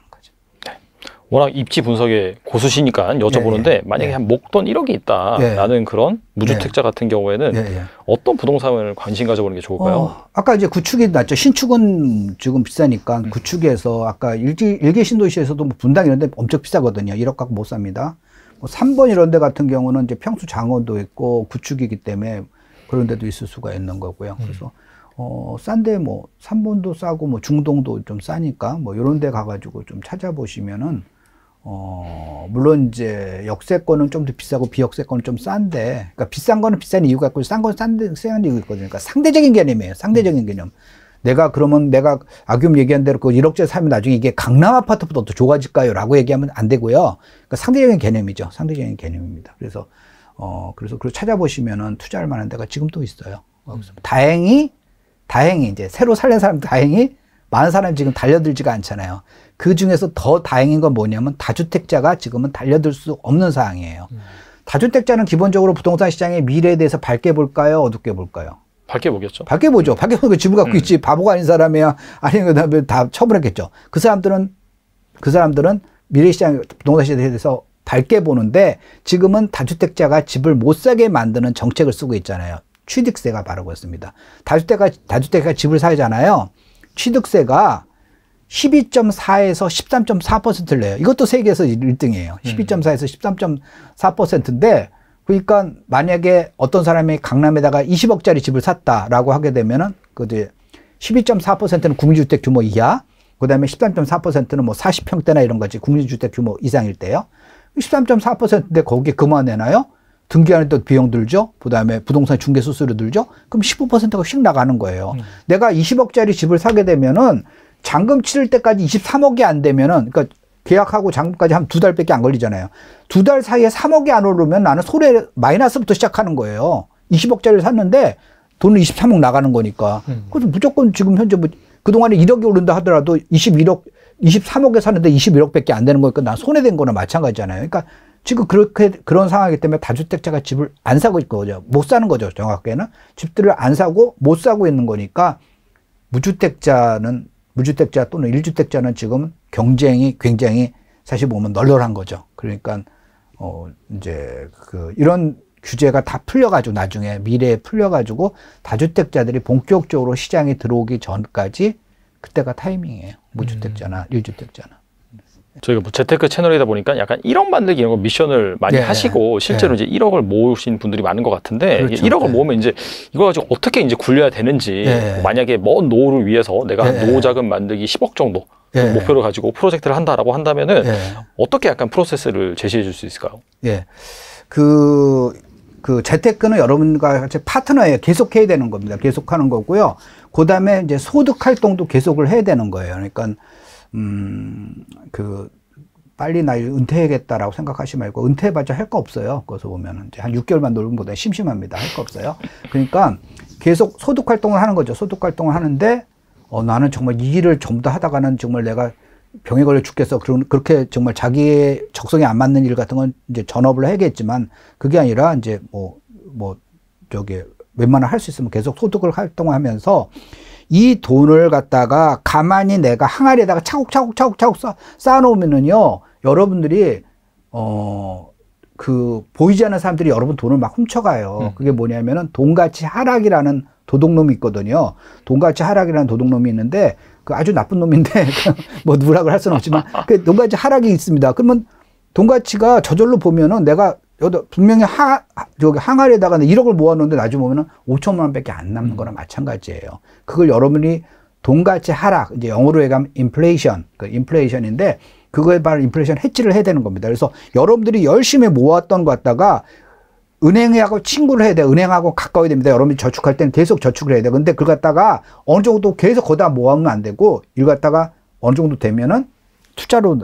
S2: 워낙 입지 분석에 고수시니까 여쭤보는데 예, 예, 만약에 예. 한 목돈 1억이 있다라는 예. 그런 무주택자 예. 같은 경우에는 예, 어떤 부동산을 관심 가져보는 게 좋을까요? 어,
S1: 아까 이제 구축이 낫죠 신축은 지금 비싸니까 음. 구축에서 아까 일기, 일개 신도시에서도 뭐 분당 이런 데 엄청 비싸거든요. 1억 갖고 못 삽니다. 뭐 3번 이런 데 같은 경우는 이제 평수 장원도 있고 구축이기 때문에 그런 데도 있을 수가 있는 거고요. 음. 그래서 어, 싼데 뭐 3번도 싸고 뭐 중동도 좀 싸니까 뭐요런데 가가지고 좀 찾아보시면은 어, 물론 이제 역세권은 좀 더 비싸고 비역세권은 좀 싼데, 그러니까 비싼 거는 비싼 이유가 있고, 싼 건 싼, 데싼 이유가 있거든요. 그러니까 상대적인 개념이에요. 상대적인 개념. 내가 그러면 내가 아규음 얘기한 대로 그 1억짜리 사면 나중에 이게 강남 아파트보다 더 좋아질까요? 라고 얘기하면 안 되고요. 그러니까 상대적인 개념이죠. 상대적인 개념입니다. 그래서, 어, 그래서 그걸 찾아보시면은 투자할 만한 데가 지금 또 있어요. 음. 다행히, 다행히 이제 새로 살린 사람 다행히 많은 사람이 지금 달려들지가 않잖아요. 그 중에서 더 다행인 건 뭐냐면 다주택자가 지금은 달려들 수 없는 상황이에요. 음. 다주택자는 기본적으로 부동산 시장의 미래에 대해서 밝게 볼까요? 어둡게 볼까요? 밝게 보겠죠. 밝게 보죠. 밝게 보고 집을 갖고 음. 있지. 바보가 아닌 사람이야. 아니 그다음에 다처벌했겠죠그 사람들은 그 사람들은 미래 시장 부동산 시장에 대해서 밝게 보는데 지금은 다주택자가 집을 못 사게 만드는 정책을 쓰고 있잖아요. 취득세가 바로 그렇습니다. 다주택가 다주택가 집을 사잖아요. 취득세가 12.4에서 13.4%를 내요. 이것도 세계에서 1등이에요. 12.4에서 13.4%인데 그러니까 만약에 어떤 사람이 강남에다가 20억짜리 집을 샀다라고 하게 되면은 그지 12.4%는 국민주택 규모 이하, 그다음에 13.4%는 뭐 40평대나 이런 거지 국민주택 규모 이상일 때요. 13.4%인데 거기에 그만 내나요? 등기하는데 비용 들죠. 그다음에 부동산 중개 수수료 들죠. 그럼 15%가 씩 나가는 거예요. 음. 내가 20억짜리 집을 사게 되면은 잔금 치를 때까지 23억이 안 되면은 그러니까 계약하고 잔금까지 한 두 달밖에 안 걸리잖아요. 두 달 사이에 3억이 안 오르면 나는 소래 마이너스부터 시작하는 거예요. 20억짜리 를 샀는데 돈은 23억 나가는 거니까. 음. 그래서 무조건 지금 현재 뭐 그동안에 1억이 오른다 하더라도 21억, 23억에 사는데 21억밖에 안 되는 거니까 난 손해된 거나 마찬가지잖아요. 그러니까 지금 그렇게 그런 상황이기 때문에 다주택자가 집을 안 사고 있는 거죠. 못 사는 거죠. 정확하게는 집들을 안 사고 못 사고 있는 거니까 무주택자는 무주택자 또는 일주택자는 지금 경쟁이 굉장히 사실 보면 널널한 거죠. 그러니까 어 이제 그 이런 규제가 다 풀려가지고 나중에 미래에 풀려가지고 다주택자들이 본격적으로 시장에 들어오기 전까지 그때가 타이밍이에요. 무주택자나 음. 일주택자나.
S2: 저희가 뭐 재테크 채널이다 보니까 약간 1억 만들기 이런 거 미션을 많이 예, 하시고 실제로 예. 이제 1억을 모으신 분들이 많은 것 같은데 그렇죠. 1억을 예. 모으면 이제 이거 가지고 어떻게 이제 굴려야 되는지 예. 뭐 만약에 먼 노후를 위해서 내가 예. 노후 자금 만들기 10억 정도 예. 목표를 가지고 프로젝트를 한다라고 한다면은 어떻게 약간 프로세스를 제시해 줄 수 있을까요?
S1: 예. 그, 그 재테크는 여러분과 같이 파트너에 계속해야 되는 겁니다. 계속하는 거고요. 그 다음에 이제 소득 활동도 계속을 해야 되는 거예요. 그러니까 음, 그, 빨리 나 은퇴해야겠다라고 생각하시 말고, 은퇴해봤자 할 거 없어요. 거기서 보면은. 이제 한 6개월만 놀면 보다 심심합니다. 할 거 없어요. 그러니까 계속 소득활동을 하는 거죠. 소득활동을 하는데, 어, 나는 정말 이 일을 전부 다 하다가는 정말 내가 병에 걸려 죽겠어. 그런, 그렇게 정말 자기의 적성에 안 맞는 일 같은 건 이제 전업을 해야겠지만, 그게 아니라 이제 뭐, 뭐, 저기, 웬만한할 수 있으면 계속 소득을 활동하면서 이 돈을 갖다가 가만히 내가 항아리에다가 차곡차곡 차곡차곡 쌓, 아놓으면은요 여러분들이, 어, 그, 보이지 않는 사람들이 여러분 돈을 막 훔쳐가요. 음. 그게 뭐냐면은 돈같이 하락이라는 도둑놈이 있거든요. 돈같이 하락이라는 도둑놈이 있는데, 그 아주 나쁜 놈인데, 뭐 누락을 할 수는 없지만, 그돈같이 하락이 있습니다. 그러면 돈가치가 저절로 보면은 내가 여기다 분명히 하, 저기 항아리에다가 1억을 모아놓는데 나중에 보면은 5천만 원밖에 안 남는 거랑 마찬가지예요. 그걸 여러분이 돈가치 하락, 이제 영어로 얘기하면 인플레이션, 그 인플레이션인데 그거에 바로 인플레이션 해지를 해야 되는 겁니다. 그래서 여러분들이 열심히 모았던 것 갖다가 은행하고 친구를 해야 돼. 은행하고 가까워야 됩니다. 여러분이 저축할 때는 계속 저축을 해야 돼. 근데 그걸 갖다가 어느 정도 계속 거다 모으면 안 되고, 이걸 갖다가 어느 정도 되면은 투자로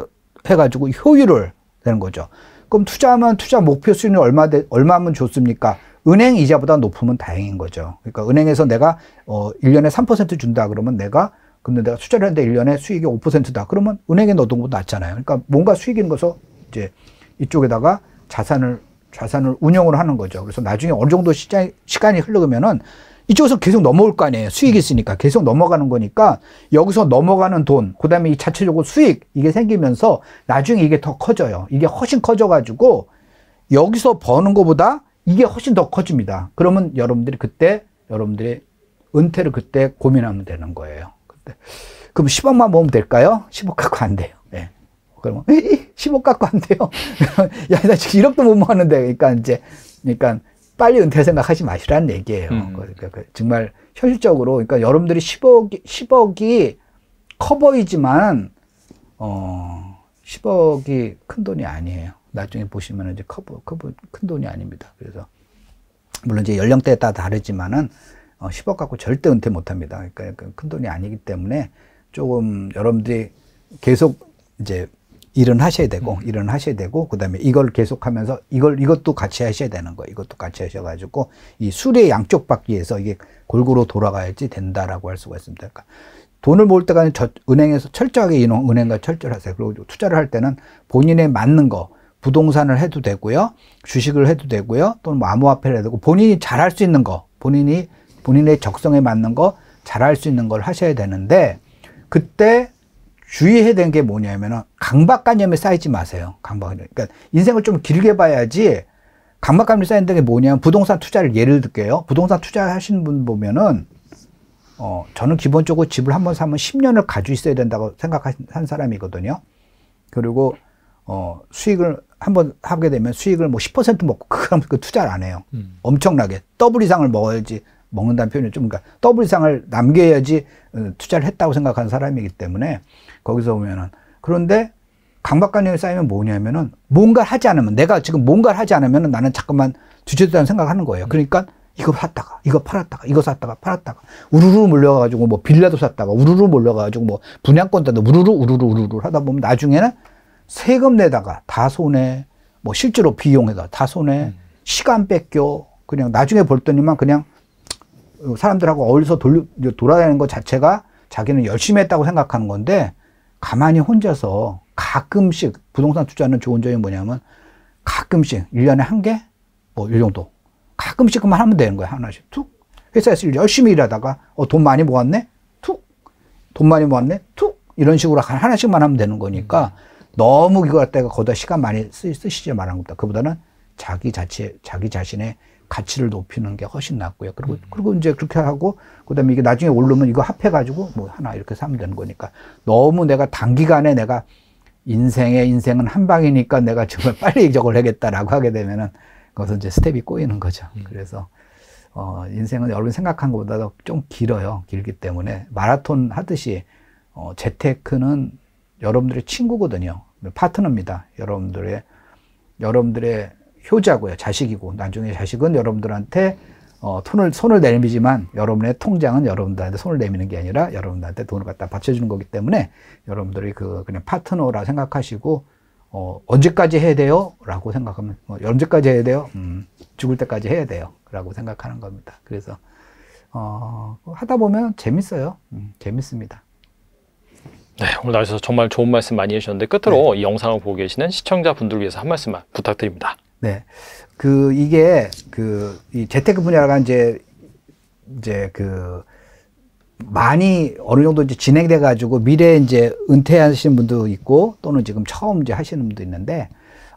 S1: 해가지고 효율을 되는 거죠. 그럼 투자하면 투자 목표 수익률 얼마 되, 얼마면 좋습니까? 은행 이자보다 높으면 다행인 거죠. 그러니까 은행에서 내가 어 1년에 3% 준다 그러면 내가 근데 내가 투자를 했는데 1년에 수익이 5%다. 그러면 은행에 넣어둔 것도 낫잖아요. 그러니까 뭔가 수익인 것을 이제 이쪽에다가 자산을 자산을 운영을 하는 거죠. 그래서 나중에 어느 정도 시장, 시간이 흐르면은 이쪽에서 계속 넘어올 거 아니에요. 수익이 음. 있으니까 계속 넘어가는 거니까 여기서 넘어가는 돈, 그 다음에 이 자체적으로 수익 이게 생기면서 나중에 이게 더 커져요. 이게 훨씬 커져가지고 여기서 버는 것보다 이게 훨씬 더 커집니다. 그러면 여러분들이 그때 여러분들이 은퇴를 그때 고민하면 되는 거예요. 그때 그럼 10억만 모으면 될까요? 10억 갖고 안 돼요. 예. 네. 그러면 10억 갖고 안 돼요. 야, 나 지금 1억도 못 모았는데, 그러니까 이제, 그러니까 빨리 은퇴 생각하지 마시라는 얘기예요. 음. 그러니까 정말 현실적으로 그러니까 여러분들이 10억 10억이 커버이지만 어 10억이 큰 돈이 아니에요. 나중에 보시면 이제 커버 커버 큰 돈이 아닙니다. 그래서 물론 이제 연령대에 따라 다르지만은 어, 10억 갖고 절대 은퇴 못 합니다. 그러니까 큰 돈이 아니기 때문에 조금 여러분들이 계속 이제 일은 하셔야 되고 음. 일은 하셔야 되고 그다음에 이걸 계속하면서 이걸 이것도 같이 하셔야 되는 거 이것도 같이 하셔가지고 이 수레 양쪽 바퀴에서 이게 골고루 돌아가야지 된다라고 할 수가 있습니다. 그러니까 돈을 모을 때까지 은행에서 철저하게 이놈 은행과 철저하세요. 그리고 투자를 할 때는 본인에 맞는 거 부동산을 해도 되고요, 주식을 해도 되고요, 또는 뭐 암호화폐를 해도 되고 본인이 잘 할 수 있는 거 본인이 본인의 적성에 맞는 거 잘 할 수 있는 걸 하셔야 되는데 그때 주의해야 되는 게 뭐냐면은 강박관념에 쌓이지 마세요. 강박관념. 그러니까 인생을 좀 길게 봐야지 강박관념에쌓인다는게 뭐냐면 부동산 투자를 예를 들게요. 부동산 투자하시는 분 보면은 어, 저는 기본적으로 집을 한번 사면 10년을 가지고 있어야 된다고 생각한 사람이거든요. 그리고 어, 수익을 한번 하게 되면 수익을 뭐 10% 먹고 그럼 그 투자를 안 해요. 음. 엄청나게 더블 이상을 먹어야지 먹는다는 표현이 좀 그러니까 더블 이상을 남겨야지 어, 투자를 했다고 생각하는 사람이기 때문에 거기서 보면은 그런데 강박관념이 쌓이면 뭐냐면은 뭔가를 하지 않으면 내가 지금 뭔가를 하지 않으면은 나는 잠깐만 뒤쳐다는 생각하는 거예요. 그러니까 이거 샀다가 이거 팔았다가 이거 샀다가 팔았다가 우르르 몰려가지고 뭐 빌라도 샀다가 우르르 몰려가지고 뭐 분양권 따도 우르르 우르르 우르르 하다 보면 나중에는 세금 내다가 다손에뭐 실제로 비용에다 다손에 음. 시간 뺏겨 그냥 나중에 볼더니만 그냥 사람들하고 어울려서돌 돌아다니는 것 자체가 자기는 열심히 했다고 생각하는 건데 가만히 혼자서 가끔씩 부동산 투자는 좋은 점이 뭐냐면 가끔씩 1년에 한 개? 뭐 이 정도. 가끔씩만 그 하면 되는 거야. 하나씩. 툭. 회사에서 열심히 일하다가 어, 돈 많이 모았네? 툭. 돈 많이 모았네? 툭. 이런 식으로 하나씩만 하면 되는 거니까 너무 이거 할때가 거기다 시간 많이 쓰, 시지 말한 겁니다. 그보다는 자기 자체, 자기 자신의 가치를 높이는 게 훨씬 낫고요. 그리고, 음. 그리고 이제 그렇게 하고, 그 다음에 이게 나중에 올르면 이거 합해가지고 뭐 하나 이렇게 사면 되는 거니까. 너무 내가 단기간에 내가 인생의 인생은 한 방이니까 내가 정말 빨리 저걸 야겠다라고 하게 되면은 그것은 이제 스텝이 꼬이는 거죠. 음. 그래서, 어, 인생은 여러분 생각한 것보다도 좀 길어요. 길기 때문에. 마라톤 하듯이, 어, 재테크는 여러분들의 친구거든요. 파트너입니다. 여러분들의, 여러분들의 효자고요. 자식이고 나중에 자식은 여러분들한테 어, 톤을, 손을 내밀지만 여러분의 통장은 여러분들한테 손을 내미는 게 아니라 여러분들한테 돈을 갖다 받쳐주는 거기 때문에 여러분들이 그 그냥 파트너라 생각하시고 어, 언제까지 해야 돼요? 라고 생각하면 뭐, 언제까지 해야 돼요? 음, 죽을 때까지 해야 돼요. 라고 생각하는 겁니다. 그래서 어, 하다 보면 재밌어요. 음, 재밌습니다.
S2: 네, 오늘 나와주셔서 정말 좋은 말씀 많이 해주셨는데 끝으로 네. 이 영상을 보고 계시는 시청자분들 을 위해서 한 말씀만 부탁드립니다.
S1: 네. 그, 이게, 그, 이 재테크 분야가 이제, 이제 그, 많이 어느 정도 이제 진행돼 가지고 미래에 이제 은퇴하시는 분도 있고 또는 지금 처음 이제 하시는 분도 있는데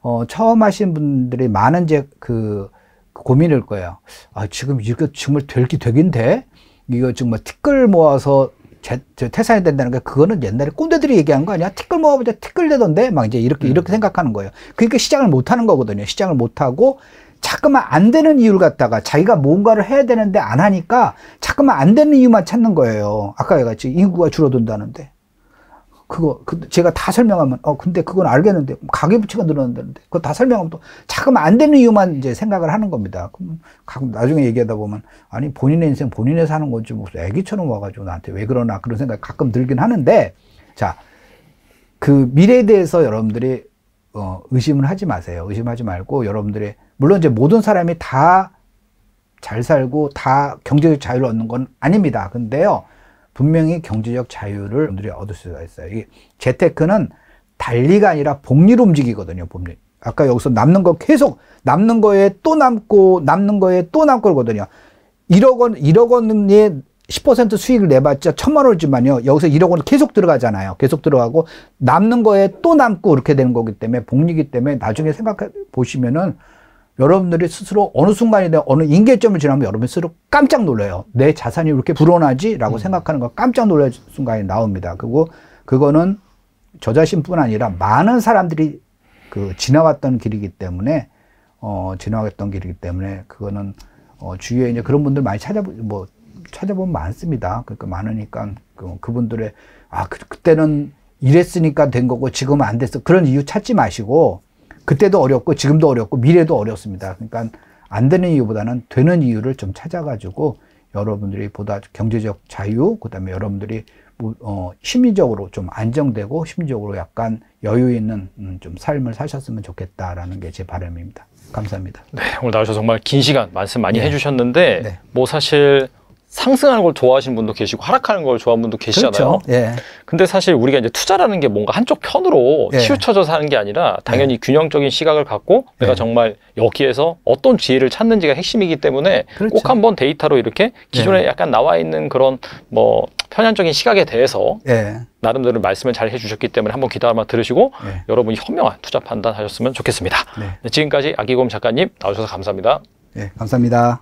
S1: 어 처음 하신 분들이 많은 이제 그, 그 고민일 거예요. 아 지금 이거 정말 될 게 되긴 돼. 이거 정말 티끌 모아서 제, 제 퇴사해야 된다는 게 그거는 옛날에 꼰대들이 얘기한 거 아니야? 티끌 모아보자 티끌 되던데 막 이제 이렇게 음. 이렇게 생각하는 거예요. 그러니까 시장을 못 하는 거거든요. 시장을 못 하고 자꾸만 안 되는 이유를 갖다가 자기가 뭔가를 해야 되는데 안 하니까 자꾸만 안 되는 이유만 찾는 거예요. 아까 얘기 같이 인구가 줄어든다는데. 그거 그 제가 다 설명하면 어 근데 그건 알겠는데 가계 부채가 늘어난다는데 그거 다 설명하면 또 자금 안 되는 이유만 이제 생각을 하는 겁니다. 그럼 가끔 나중에 얘기하다 보면 아니 본인의 인생 본인의 사는 건지 무슨 애기처럼 와가지고 나한테 왜 그러나 그런 생각 가끔 들긴 하는데 자 그 미래에 대해서 여러분들이 어 의심을 하지 마세요. 의심하지 말고 여러분들의 물론 이제 모든 사람이 다 잘 살고 다 경제적 자유를 얻는 건 아닙니다. 근데요. 분명히 경제적 자유를 분들이 얻을 수가 있어요. 이 재테크는 달리가 아니라 복리로 움직이거든요, 복리. 아까 여기서 남는 거 계속 남는 거에 또 남고 남는 거에 또 남고 거든요 1억 원, 1억 원에 10% 수익을 내봤자 천만 원이지만요. 여기서 1억 원 계속 들어가잖아요. 계속 들어가고 남는 거에 또 남고 이렇게 되는 거기 때문에 복리기 때문에 나중에 생각해 보시면은 여러분들이 스스로 어느 순간이 돼 어느 인계점을 지나면 여러분 스스로 깜짝 놀라요내 자산이 이렇게 불어나지라고 음. 생각하는 거 깜짝 놀랄 순간이 나옵니다. 그리고 그거는 저 자신뿐 아니라 많은 사람들이 그 지나왔던 길이기 때문에 어 지나왔던 길이기 때문에 그거는 어 주위에 이제 그런 분들 많이 찾아보 뭐 찾아보면 많습니다. 그러니까 많으니까 그, 그분들의 아 그, 그때는 이랬으니까 된 거고 지금은 안 됐어 그런 이유 찾지 마시고 그때도 어렵고 지금도 어렵고 미래도 어렵습니다. 그러니까 안 되는 이유보다는 되는 이유를 좀 찾아가지고 여러분들이 보다 경제적 자유, 그 다음에 여러분들이 뭐, 어, 심리적으로 좀 안정되고 심리적으로 약간 여유 있는 음, 좀 삶을 사셨으면 좋겠다라는 게 제 바람입니다. 감사합니다. 네,
S2: 오늘 나오셔서 정말 긴 시간 말씀 많이 네. 해주셨는데 네. 뭐 사실 상승하는 걸 좋아하시는 분도 계시고 하락하는 걸 좋아하는 분도 계시잖아요. 그렇죠. 예. 근데 사실 우리가 이제 투자라는 게 뭔가 한쪽 편으로 예. 치우쳐져서 하는 게 아니라 당연히 예. 균형적인 시각을 갖고 내가 예. 정말 여기에서 어떤 지혜를 찾는지가 핵심이기 때문에 그렇죠. 꼭 한번 데이터로 이렇게 기존에 예. 약간 나와 있는 그런 뭐 편향적인 시각에 대해서 예. 나름대로 말씀을 잘 해주셨기 때문에 한번 기다려 들으시고 여러분이 현명한 투자 판단하셨으면
S1: 좋겠습니다. 네.
S2: 지금까지 아기곰 작가님 나오셔서 감사합니다.
S1: 네, 감사합니다.